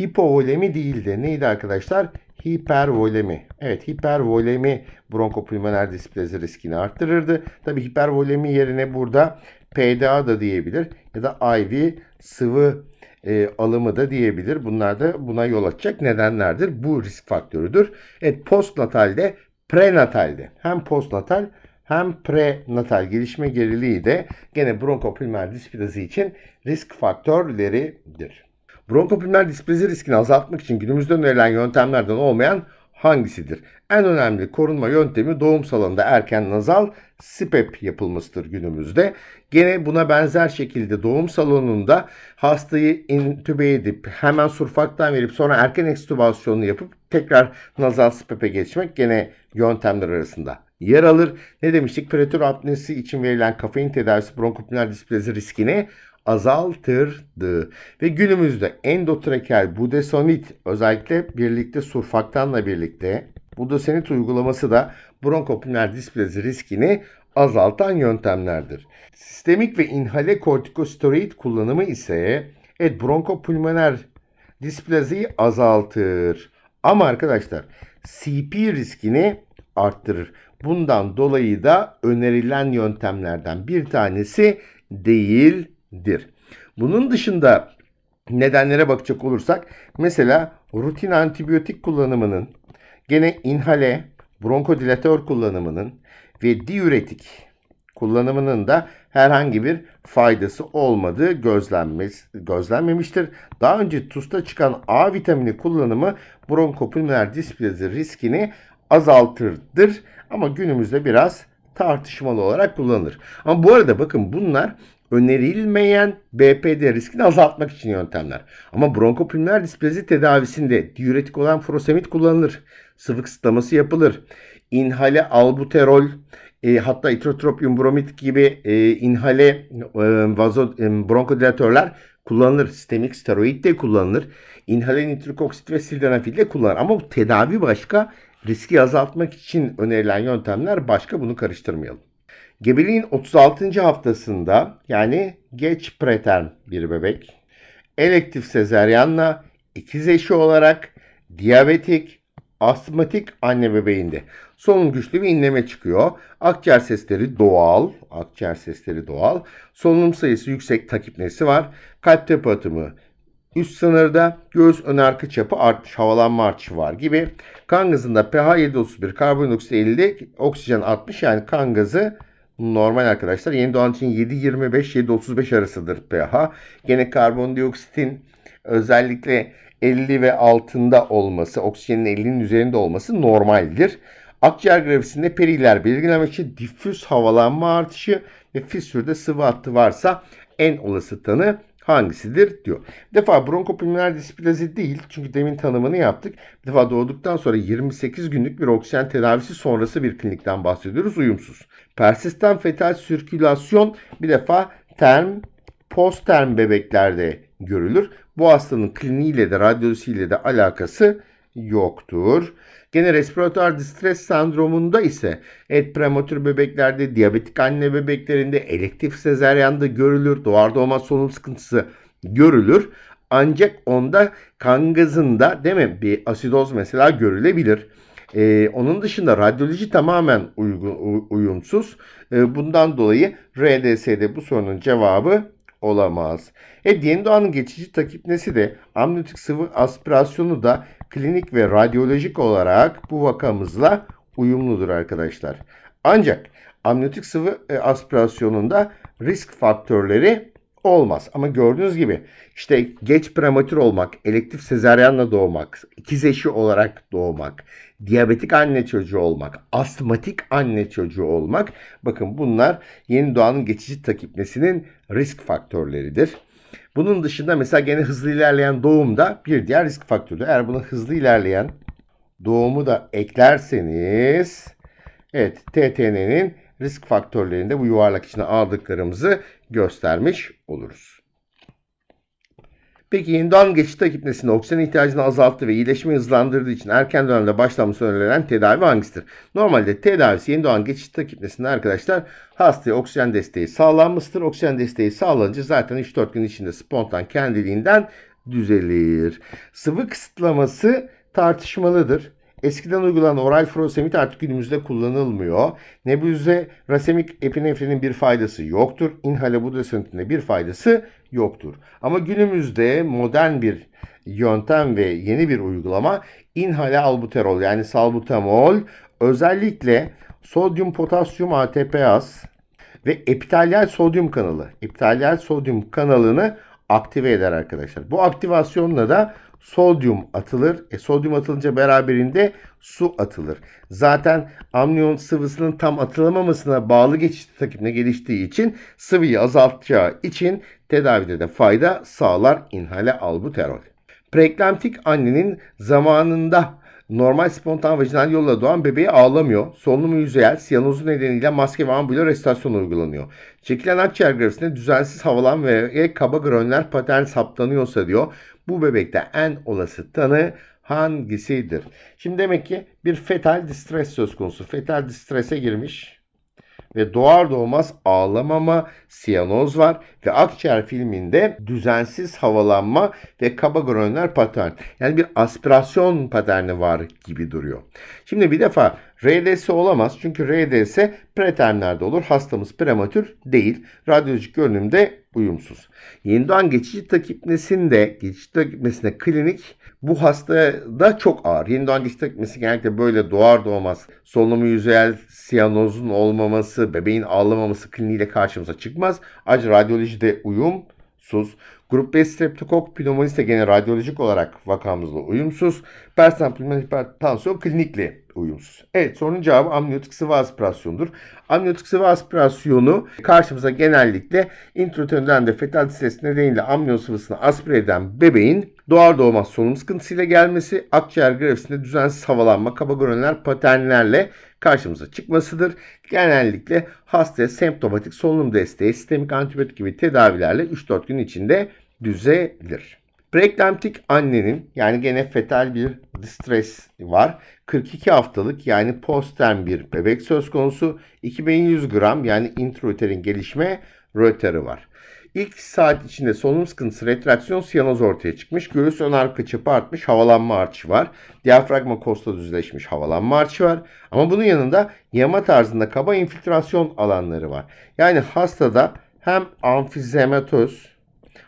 Speaker 1: Hipovolemi değil de neydi arkadaşlar? hipervolemi. Evet hipervolemi bronkopulmoner displazi riskini arttırırdı. Tabi hipervolemi yerine burada PDA da diyebilir ya da IV sıvı e, alımı da diyebilir. Bunlar da buna yol açacak nedenlerdir. Bu risk faktörüdür. Evet postnatalde prenatalde hem postnatal hem prenatal gelişme geriliği de gene bronkopulmoner displazi için risk faktörleridir. Bronkopülmer displezi riskini azaltmak için günümüzde önerilen yöntemlerden olmayan hangisidir? En önemli korunma yöntemi doğum salonunda erken nazal SPEP yapılmasıdır günümüzde. Gene buna benzer şekilde doğum salonunda hastayı intübe edip hemen surfaktan verip sonra erken ekstübasyonunu yapıp tekrar nazal SPEP'e geçmek gene yöntemler arasında yer alır. Ne demiştik? Prematür apnesi için verilen kafein tedavisi bronkopulmoner displezi riskini azaltırdı. Ve günümüzde endotrakeal budesonit özellikle birlikte surfaktanla birlikte budesonit uygulaması da bronkopulmoner displazi riskini azaltan yöntemlerdir. Sistemik ve inhale kortikosteroid kullanımı ise et bronkopulmoner displaziyi azaltır. Ama arkadaşlar CP riskini arttırır. Bundan dolayı da önerilen yöntemlerden bir tanesi değil dir. Bunun dışında nedenlere bakacak olursak mesela rutin antibiyotik kullanımının gene inhale bronkodilatör kullanımının ve diüretik kullanımının da herhangi bir faydası olmadığı gözlenmez, gözlenmemiştir. Daha önce TUS'ta çıkan A vitamini kullanımı bronkopulmoner displazi riskini azaltırdır ama günümüzde biraz tartışmalı olarak kullanılır. Ama bu arada bakın bunlar önerilmeyen BPD riskini azaltmak için yöntemler. Ama bronkopulmoner displazi tedavisinde diüretik olan furosemid kullanılır. Sıvı kısıtlaması yapılır. İnhale albuterol e, hatta itrotropyum bromid gibi e, inhale e, e, bronkodilatörler kullanılır. Sistemik steroid de kullanılır. İnhale nitrik oksit ve sildenafil de kullanılır. Ama bu tedavi başka. Riski azaltmak için önerilen yöntemler başka. Bunu karıştırmayalım. Gebeliğin 36. haftasında yani geç preterm bir bebek elektif sezeryanla ikiz eşi olarak diyabetik, astmatik anne bebeğinde solunum güçlü bir inleme çıkıyor. Akciğer sesleri doğal, akciğer sesleri doğal. Solunum sayısı yüksek takipnesi var. Kalp tepe atımı üst sınırda göğüs ön arka çapı artmış havalanma artışı var gibi. Kan gazında pH 731 karbondioksit 50 oksijen 60 yani kan gazı normal arkadaşlar. Yeni doğan için 7.25-7.35 arasıdır pH. Gene karbondioksitin özellikle 50 ve altında olması, oksijenin 50'nin üzerinde olması normaldir. Akciğer grafisinde periler belirginlemişi, şey, difüz havalanma artışı ve fissürde sıvı hattı varsa en olası tanı hangisidir diyor. Bir defa bronkopulmoner displazi değil çünkü demin tanımını yaptık. Bir defa doğduktan sonra 28 günlük bir oksijen tedavisi sonrası bir klinikten bahsediyoruz uyumsuz. Persistent fetal sirkülasyon bir defa term postterm bebeklerde görülür. Bu hastanın kliniğiyle de radyolojisiyle de alakası yoktur. Gene respiratuar distres sendromunda ise et prematür bebeklerde, diyabetik anne bebeklerinde, elektif sezeryanda görülür. Doğar doğmaz solunum sıkıntısı görülür. Ancak onda kan gazında değil mi bir asidoz mesela görülebilir. Ee, onun dışında radyoloji tamamen uygun, uyumsuz. Ee, bundan dolayı RDS'de bu sorunun cevabı olamaz. E, yeni doğanın geçici takipnesi de amniyotik sıvı aspirasyonu da klinik ve radyolojik olarak bu vakamızla uyumludur arkadaşlar. Ancak amniyotik sıvı e, aspirasyonunda risk faktörleri olmaz. Ama gördüğünüz gibi işte geç prematür olmak, elektif sezeryanla doğmak, ikiz eşi olarak doğmak, diyabetik anne çocuğu olmak, astmatik anne çocuğu olmak. Bakın bunlar yeni doğanın geçici takipmesinin risk faktörleridir. Bunun dışında mesela gene hızlı ilerleyen doğum da bir diğer risk faktörü. Eğer buna hızlı ilerleyen doğumu da eklerseniz evet TTN'nin risk faktörlerinde bu yuvarlak içine aldıklarımızı göstermiş oluruz. Peki yeni geçit geçiş oksijen ihtiyacını azalttı ve iyileşme hızlandırdığı için erken dönemde başlaması önerilen tedavi hangisidir? Normalde tedavisi yeni doğan geçiş takip arkadaşlar hastaya oksijen desteği sağlanmıştır. Oksijen desteği sağlanınca zaten 3-4 gün içinde spontan kendiliğinden düzelir. Sıvı kısıtlaması tartışmalıdır. Eskiden uygulanan oral furosemid artık günümüzde kullanılmıyor. Nebulize rasemik epinefrinin bir faydası yoktur. İnhale budesentinde bir faydası yoktur. Ama günümüzde modern bir yöntem ve yeni bir uygulama inhale albuterol yani salbutamol özellikle sodyum potasyum ATPaz ve epitelyal sodyum kanalı. Epitelyal sodyum kanalını aktive eder arkadaşlar. Bu aktivasyonla da sodyum atılır. E, sodyum atılınca beraberinde su atılır. Zaten amniyon sıvısının tam atılamamasına bağlı geçiş takipine geliştiği için sıvıyı azaltacağı için tedavide de fayda sağlar inhale albuterol. Preeklemtik annenin zamanında normal spontan vajinal yolla doğan bebeği ağlamıyor. solunumu yüzeyel siyanozu nedeniyle maske ve ambulo restorasyon uygulanıyor. Çekilen akciğer grafisinde düzensiz havalan ve kaba grönler patern saptanıyorsa diyor. Bu bebekte en olası tanı hangisidir? Şimdi demek ki bir fetal distres söz konusu. Fetal distrese girmiş ve doğar doğmaz ağlamama, siyanoz var ve akciğer filminde düzensiz havalanma ve kaba gronler patern. Yani bir aspirasyon paterni var gibi duruyor. Şimdi bir defa RDS olamaz çünkü RDS preternlerde olur. Hastamız prematür değil. Radyolojik görünümde uyumsuz. Yeni doğan geçici takipmesinde, geçici takipmesinde klinik bu hastada çok ağır. Yeni doğan geçici takipmesi genellikle böyle doğar doğmaz solunum yüzeyel siyanozun olmaması, bebeğin ağlamaması kliniğiyle karşımıza çıkmaz. Ayrıca radyolojide uyumsuz. Grup B streptokok pneumonisi de gene radyolojik olarak vakamızla uyumsuz. Persan pulmoner hipertansiyon klinikli uyumsuz. Evet sorunun cevabı amniyotik sıvı aspirasyondur. Amniyotik sıvı aspirasyonu karşımıza genellikle intratenüden de fetal stres nedeniyle amniyon sıvısını aspire eden bebeğin doğar doğmaz solunum sıkıntısıyla gelmesi, akciğer grevesinde düzensiz havalanma, kaba görünenler paternlerle karşımıza çıkmasıdır. Genellikle hastaya semptomatik solunum desteği, sistemik antibiyotik gibi tedavilerle 3-4 gün içinde düzelir. Preeklemtik annenin yani gene fetal bir distres var. 42 haftalık yani postern bir bebek söz konusu. 2100 gram yani intrauterin gelişme röteri var. İlk saat içinde solunum sıkıntısı, retraksiyon, siyanoz ortaya çıkmış. Göğüs ön arka çapı artmış, havalanma artışı var. Diyafragma kosta düzleşmiş, havalanma artışı var. Ama bunun yanında yama tarzında kaba infiltrasyon alanları var. Yani hastada hem amfizemetöz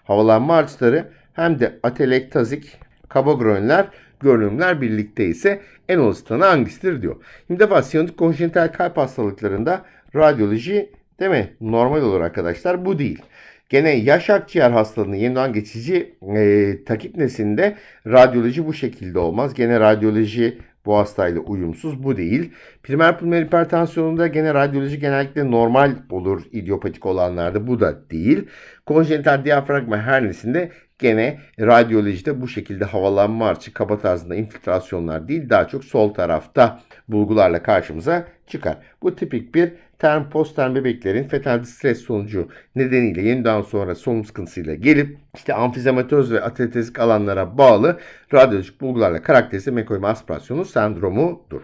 Speaker 1: havalanma artışları hem de atelektazik kabagronler görünümler birlikte ise en olası tanı hangisidir diyor. Şimdi defa siyonik konjenital kalp hastalıklarında radyoloji değil mi? Normal olur arkadaşlar. Bu değil. Gene yaş akciğer hastalığının yeniden geçici e, nesinde radyoloji bu şekilde olmaz. Gene radyoloji bu hastayla uyumsuz. Bu değil. Primer pulmoner hipertansiyonunda gene radyoloji genellikle normal olur idiopatik olanlarda. Bu da değil. Konjenital diyafragma hernisinde Gene radyolojide bu şekilde havalanma artışı kaba tarzında infiltrasyonlar değil daha çok sol tarafta bulgularla karşımıza çıkar. Bu tipik bir term postterm bebeklerin fetal stres sonucu nedeniyle yeniden sonra solunum sıkıntısıyla gelip işte amfizematöz ve atletezik alanlara bağlı radyolojik bulgularla karakterize mekoyma aspirasyonu sendromudur.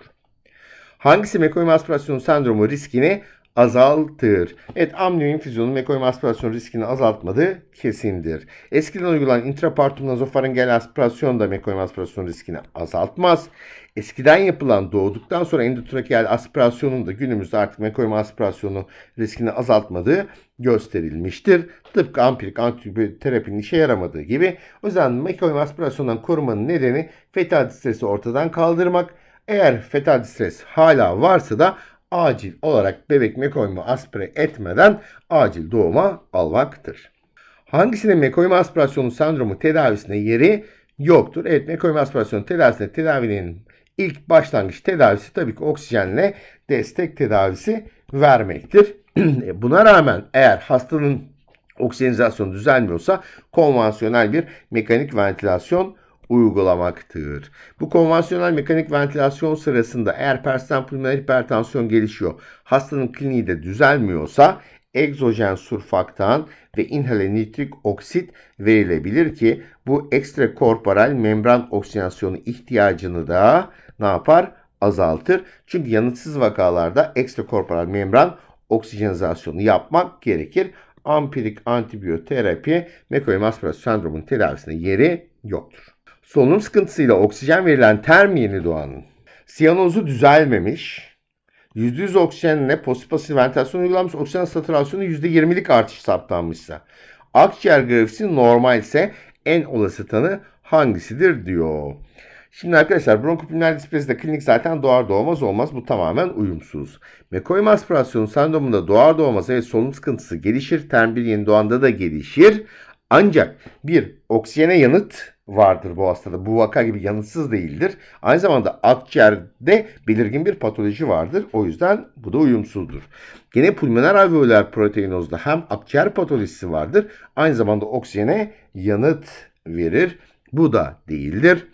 Speaker 1: Hangisi mekoyma aspirasyonu sendromu riskini azaltır. Evet amniyon infüzyonu mekoyum aspirasyon riskini azaltmadı kesindir. Eskiden uygulanan intrapartum nazofaringel aspirasyon da mekoyum aspirasyon riskini azaltmaz. Eskiden yapılan doğduktan sonra endotrakeal aspirasyonun da günümüzde artık mekoyum aspirasyonu riskini azaltmadığı gösterilmiştir. Tıpkı ampirik terapinin işe yaramadığı gibi. O yüzden mekoyum aspirasyondan korumanın nedeni fetal stresi ortadan kaldırmak. Eğer fetal stres hala varsa da acil olarak bebek mekoyumu aspire etmeden acil doğuma almaktır. Hangisinin mekoyum aspirasyonu sendromu tedavisinde yeri yoktur? Evet mekoyum aspirasyonu tedavisinde tedavinin ilk başlangıç tedavisi tabii ki oksijenle destek tedavisi vermektir. E, buna rağmen eğer hastanın oksijenizasyonu düzelmiyorsa konvansiyonel bir mekanik ventilasyon uygulamaktır. Bu konvansiyonel mekanik ventilasyon sırasında eğer persten pulmoner hipertansiyon gelişiyor, hastanın kliniği de düzelmiyorsa egzojen surfaktan ve inhale nitrik oksit verilebilir ki bu ekstrakorporal membran oksidasyonu ihtiyacını da ne yapar? Azaltır. Çünkü yanıtsız vakalarda ekstrakorporal membran oksijenizasyonu yapmak gerekir. Ampirik antibiyoterapi mekoyim aspirasyon sendromunun tedavisinde yeri yoktur solunum sıkıntısıyla oksijen verilen term yeni doğanın siyanozu düzelmemiş, %100 oksijenle pozitif pasif ventilasyon uygulanmış oksijen satürasyonu %20'lik artış saptanmışsa, akciğer grafisi normal ise en olası tanı hangisidir diyor. Şimdi arkadaşlar bronkopulmoner displasi de klinik zaten doğar doğmaz olmaz. Bu tamamen uyumsuz. Mekoyum aspirasyon sendromunda doğar doğmaz evet solunum sıkıntısı gelişir. Term 1 yeni doğanda da gelişir. Ancak bir oksijene yanıt vardır bu hastada. Bu vaka gibi yanıtsız değildir. Aynı zamanda akciğerde belirgin bir patoloji vardır. O yüzden bu da uyumsuzdur. Gene pulmoner alveolar proteinozda hem akciğer patolojisi vardır. Aynı zamanda oksijene yanıt verir. Bu da değildir.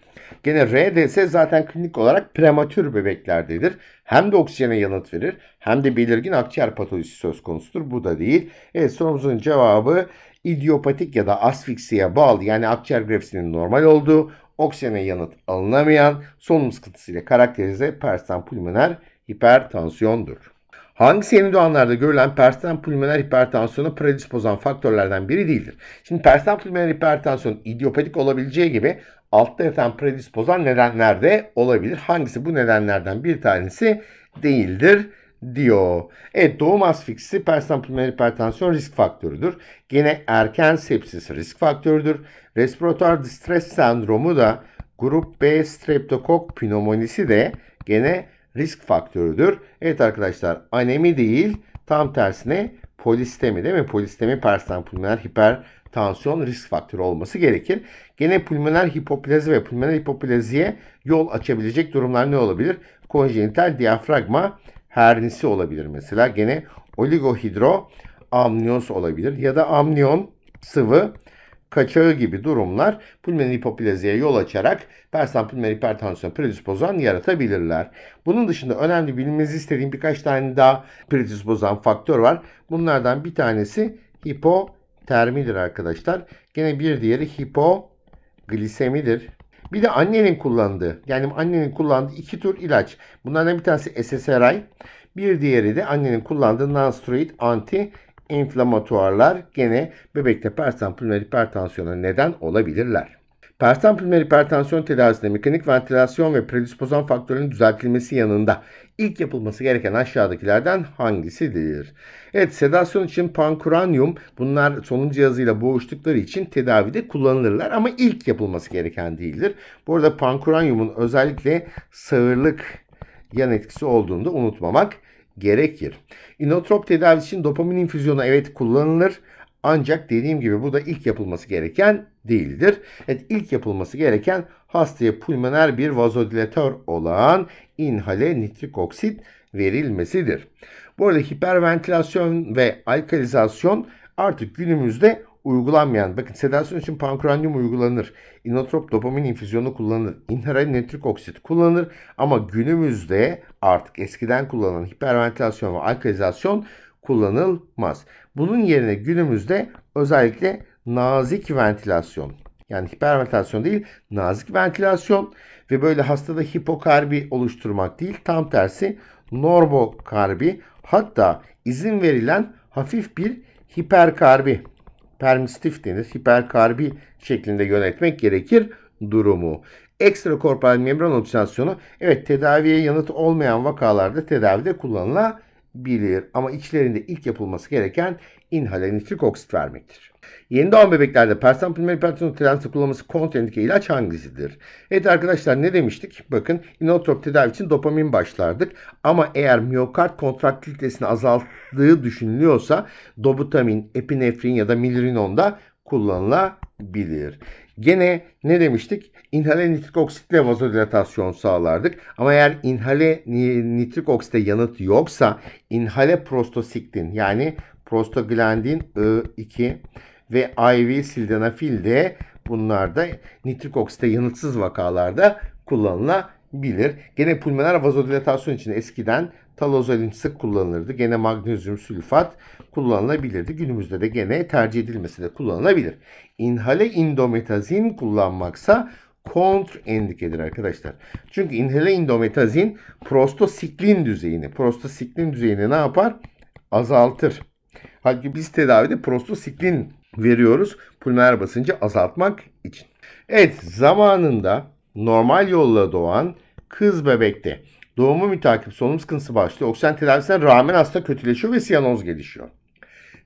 Speaker 1: Gene RDS zaten klinik olarak prematür bebeklerdedir. Hem de oksijene yanıt verir hem de belirgin akciğer patolojisi söz konusudur. Bu da değil. Evet sorumuzun cevabı idiopatik ya da asfiksiye bağlı yani akciğer grafisinin normal olduğu, oksijene yanıt alınamayan, solunum sıkıntısı ile karakterize persten pulmoner hipertansiyondur. Hangisi yeni doğanlarda görülen persten pulmoner hipertansiyona predispozan faktörlerden biri değildir? Şimdi persten pulmoner hipertansiyon idiopatik olabileceği gibi altta yatan predispozan nedenler de olabilir. Hangisi bu nedenlerden bir tanesi değildir? diyor. Evet doğum asfiksi persampulonel hipertansiyon risk faktörüdür. Gene erken sepsis risk faktörüdür. Respiratuar distres sendromu da grup B streptokok pneumonisi de gene risk faktörüdür. Evet arkadaşlar anemi değil tam tersine polistemi değil mi? Polistemi persampulonel hipertansiyon risk faktörü olması gerekir. Gene pulmoner hipoplezi ve pulmoner hipoplaziye yol açabilecek durumlar ne olabilir? Konjenital diyafragma hernisi olabilir mesela. Gene oligohidro amniyos olabilir ya da amniyon sıvı kaçağı gibi durumlar pulmoner hipoplaziye yol açarak persan pulmoner hipertansiyon predispozan yaratabilirler. Bunun dışında önemli bilmenizi istediğim birkaç tane daha predispozan faktör var. Bunlardan bir tanesi hipotermidir arkadaşlar. Gene bir diğeri hipoglisemidir. Bir de annenin kullandığı yani annenin kullandığı iki tür ilaç. Bunlardan bir tanesi SSRI. Bir diğeri de annenin kullandığı non-steroid anti inflamatuarlar gene bebekte persan pulmoner hipertansiyona neden olabilirler. Pertanpilmer hipertansiyon tedavisinde mekanik ventilasyon ve predispozan faktörünün düzeltilmesi yanında ilk yapılması gereken aşağıdakilerden hangisidir? Evet sedasyon için pankuranyum bunlar solunum cihazıyla boğuştukları için tedavide kullanılırlar ama ilk yapılması gereken değildir. Bu arada pankuranyumun özellikle sağırlık yan etkisi olduğunu da unutmamak gerekir. İnotrop tedavisi için dopamin infüzyonu evet kullanılır. Ancak dediğim gibi bu da ilk yapılması gereken değildir. Evet ilk yapılması gereken hastaya pulmoner bir vazodilatör olan inhale nitrik oksit verilmesidir. Bu arada hiperventilasyon ve alkalizasyon artık günümüzde uygulanmayan, bakın sedasyon için pankraniyum uygulanır, inotrop dopamin infüzyonu kullanılır, inharal nitrik oksit kullanılır ama günümüzde artık eskiden kullanılan hiperventilasyon ve alkalizasyon kullanılmaz. Bunun yerine günümüzde özellikle nazik ventilasyon yani hiperventilasyon değil nazik ventilasyon ve böyle hastada hipokarbi oluşturmak değil tam tersi normokarbi hatta izin verilen hafif bir hiperkarbi permistif denir hiperkarbi şeklinde yönetmek gerekir durumu. Ekstrakorporal membran oksidasyonu evet tedaviye yanıt olmayan vakalarda tedavide kullanılabilir bilir ama içlerinde ilk yapılması gereken inhale nitrik oksit vermektir. Yeni doğan bebeklerde persample melipantinon trensi kullanması kontrendike ilaç hangisidir? Evet arkadaşlar ne demiştik? Bakın inotrop tedavi için dopamin başlardık ama eğer miyokard kontraktilitesini azalttığı düşünülüyorsa dobutamin, epinefrin ya da milrinon da kullanılabilir. Gene ne demiştik? inhale nitrik oksitle vazodilatasyon sağlardık. Ama eğer inhale nitrik oksite yanıt yoksa inhale prostosiktin yani prostaglandin I2 ve IV sildenafil de bunlar da nitrik oksite yanıtsız vakalarda kullanılabilir. Gene pulmoner vazodilatasyon için eskiden talozalin sık kullanılırdı. Gene magnezyum sülfat kullanılabilirdi. Günümüzde de gene tercih edilmesi de kullanılabilir. İnhale indometazin kullanmaksa kontraindikedir arkadaşlar. Çünkü inhale indometazin prostosiklin düzeyini, prostosiklin düzeyini ne yapar? Azaltır. Halbuki biz tedavide prostosiklin veriyoruz pulmoner basıncı azaltmak için. Evet zamanında normal yolla doğan kız bebekte doğumu mütakip solunum sıkıntısı başlıyor. Oksijen tedavisine rağmen hasta kötüleşiyor ve siyanoz gelişiyor.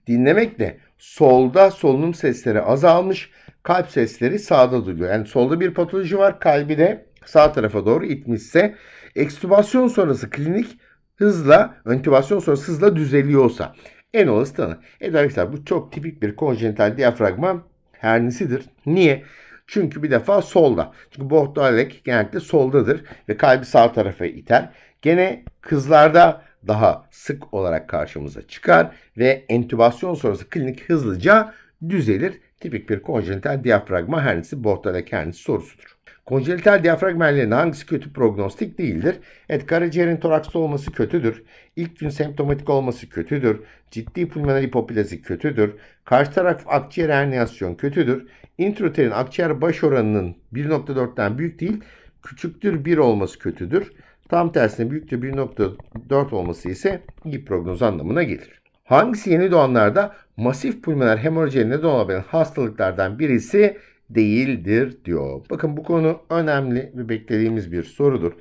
Speaker 1: Dinlemekle solda solunum sesleri azalmış, kalp sesleri sağda duyuluyor. Yani solda bir patoloji var kalbi de sağ tarafa doğru itmişse ekstübasyon sonrası klinik hızla entübasyon sonrası hızla düzeliyorsa en olası tanı. Evet arkadaşlar bu çok tipik bir konjenital diyafragma hernisidir. Niye? Çünkü bir defa solda. Çünkü bohtalek genellikle soldadır ve kalbi sağ tarafa iter. Gene kızlarda daha sık olarak karşımıza çıkar ve entübasyon sonrası klinik hızlıca düzelir Tipik bir konjenital diyafragma hernisi Bohtanek hernisi sorusudur. Konjenital diyafragma hernilerinin hangisi kötü prognostik değildir? Evet karaciğerin toraksta olması kötüdür. İlk gün semptomatik olması kötüdür. Ciddi pulmoner hipoplazi kötüdür. Karşı taraf akciğer herniasyon kötüdür. Intrauterin akciğer baş oranının 1.4'ten büyük değil küçüktür 1 olması kötüdür. Tam tersine büyüktür 1.4 olması ise iyi prognoz anlamına gelir. Hangisi yeni doğanlarda masif pulmoner hemoroji neden olabilen hastalıklardan birisi değildir diyor. Bakın bu konu önemli ve beklediğimiz bir sorudur.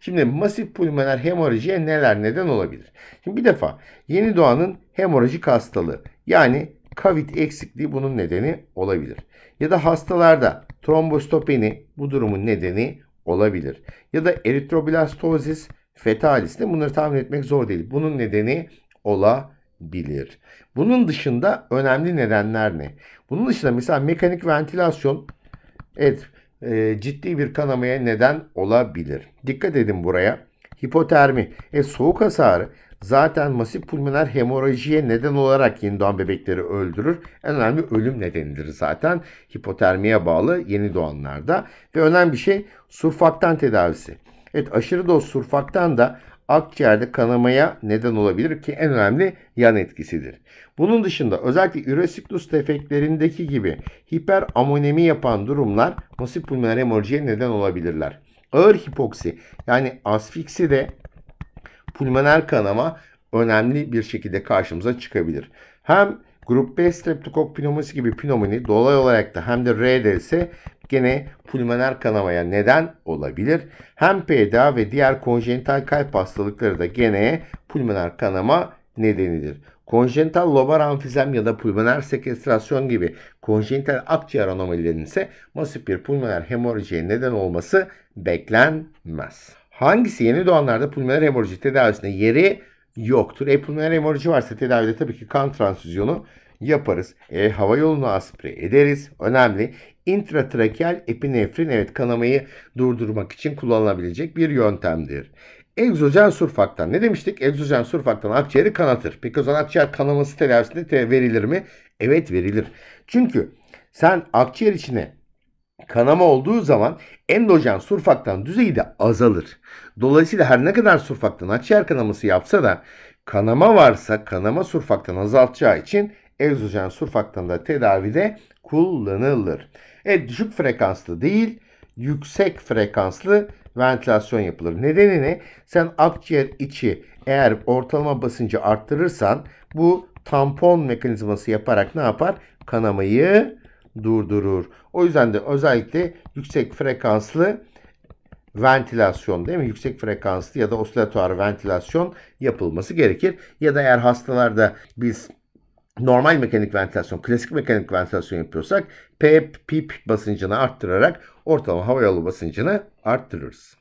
Speaker 1: Şimdi masif pulmoner hemorojiye neler neden olabilir? Şimdi bir defa yeni doğanın hemorajik hastalığı yani kavit eksikliği bunun nedeni olabilir. Ya da hastalarda trombostopeni bu durumun nedeni olabilir. Ya da eritroblastozis fetalis de bunları tahmin etmek zor değil. Bunun nedeni olabilir bilir. Bunun dışında önemli nedenler ne? Bunun dışında mesela mekanik ventilasyon evet e, ciddi bir kanamaya neden olabilir. Dikkat edin buraya. Hipotermi. E, soğuk hasarı zaten masif pulmoner hemorajiye neden olarak yeni doğan bebekleri öldürür. En önemli ölüm nedenidir zaten hipotermiye bağlı yeni doğanlarda. Ve önemli bir şey surfaktan tedavisi. Evet aşırı doz surfaktan da akciğerde kanamaya neden olabilir ki en önemli yan etkisidir. Bunun dışında özellikle üresiklus defeklerindeki gibi hiperamonemi yapan durumlar masif pulmoner hemorojiye neden olabilirler. Ağır hipoksi yani asfiksi de pulmoner kanama önemli bir şekilde karşımıza çıkabilir. Hem Grup B streptokok pneumonisi gibi pneumoni dolay olarak da hem de RDS gene pulmoner kanamaya neden olabilir. Hem PDA ve diğer konjenital kalp hastalıkları da gene pulmoner kanama nedenidir. Konjenital lobar amfizem ya da pulmoner sekestrasyon gibi konjenital akciğer anomalilerin ise masif bir pulmoner hemorojiye neden olması beklenmez. Hangisi yeni doğanlarda pulmoner hemoroji tedavisinde yeri yoktur. E pulmoner hemorajı varsa tedavide tabii ki kan transfüzyonu yaparız. E, hava yolunu aspre ederiz. Önemli. Intratrakeal epinefrin evet kanamayı durdurmak için kullanılabilecek bir yöntemdir. Egzojen surfaktan. Ne demiştik? Egzojen surfaktan akciğeri kanatır. Peki o zaman akciğer kanaması tedavisinde verilir mi? Evet verilir. Çünkü sen akciğer içine kanama olduğu zaman endojen surfaktan düzeyi de azalır. Dolayısıyla her ne kadar surfaktan akciğer kanaması yapsa da kanama varsa kanama surfaktan azaltacağı için egzojen surfaktan da tedavide kullanılır. Evet düşük frekanslı değil yüksek frekanslı ventilasyon yapılır. Nedeni ne? Sen akciğer içi eğer ortalama basıncı arttırırsan bu tampon mekanizması yaparak ne yapar? Kanamayı durdurur. O yüzden de özellikle yüksek frekanslı ventilasyon değil mi? Yüksek frekanslı ya da osilatör ventilasyon yapılması gerekir. Ya da eğer hastalarda biz normal mekanik ventilasyon, klasik mekanik ventilasyon yapıyorsak PEP, PIP basıncını arttırarak ortalama hava yolu basıncını arttırırız.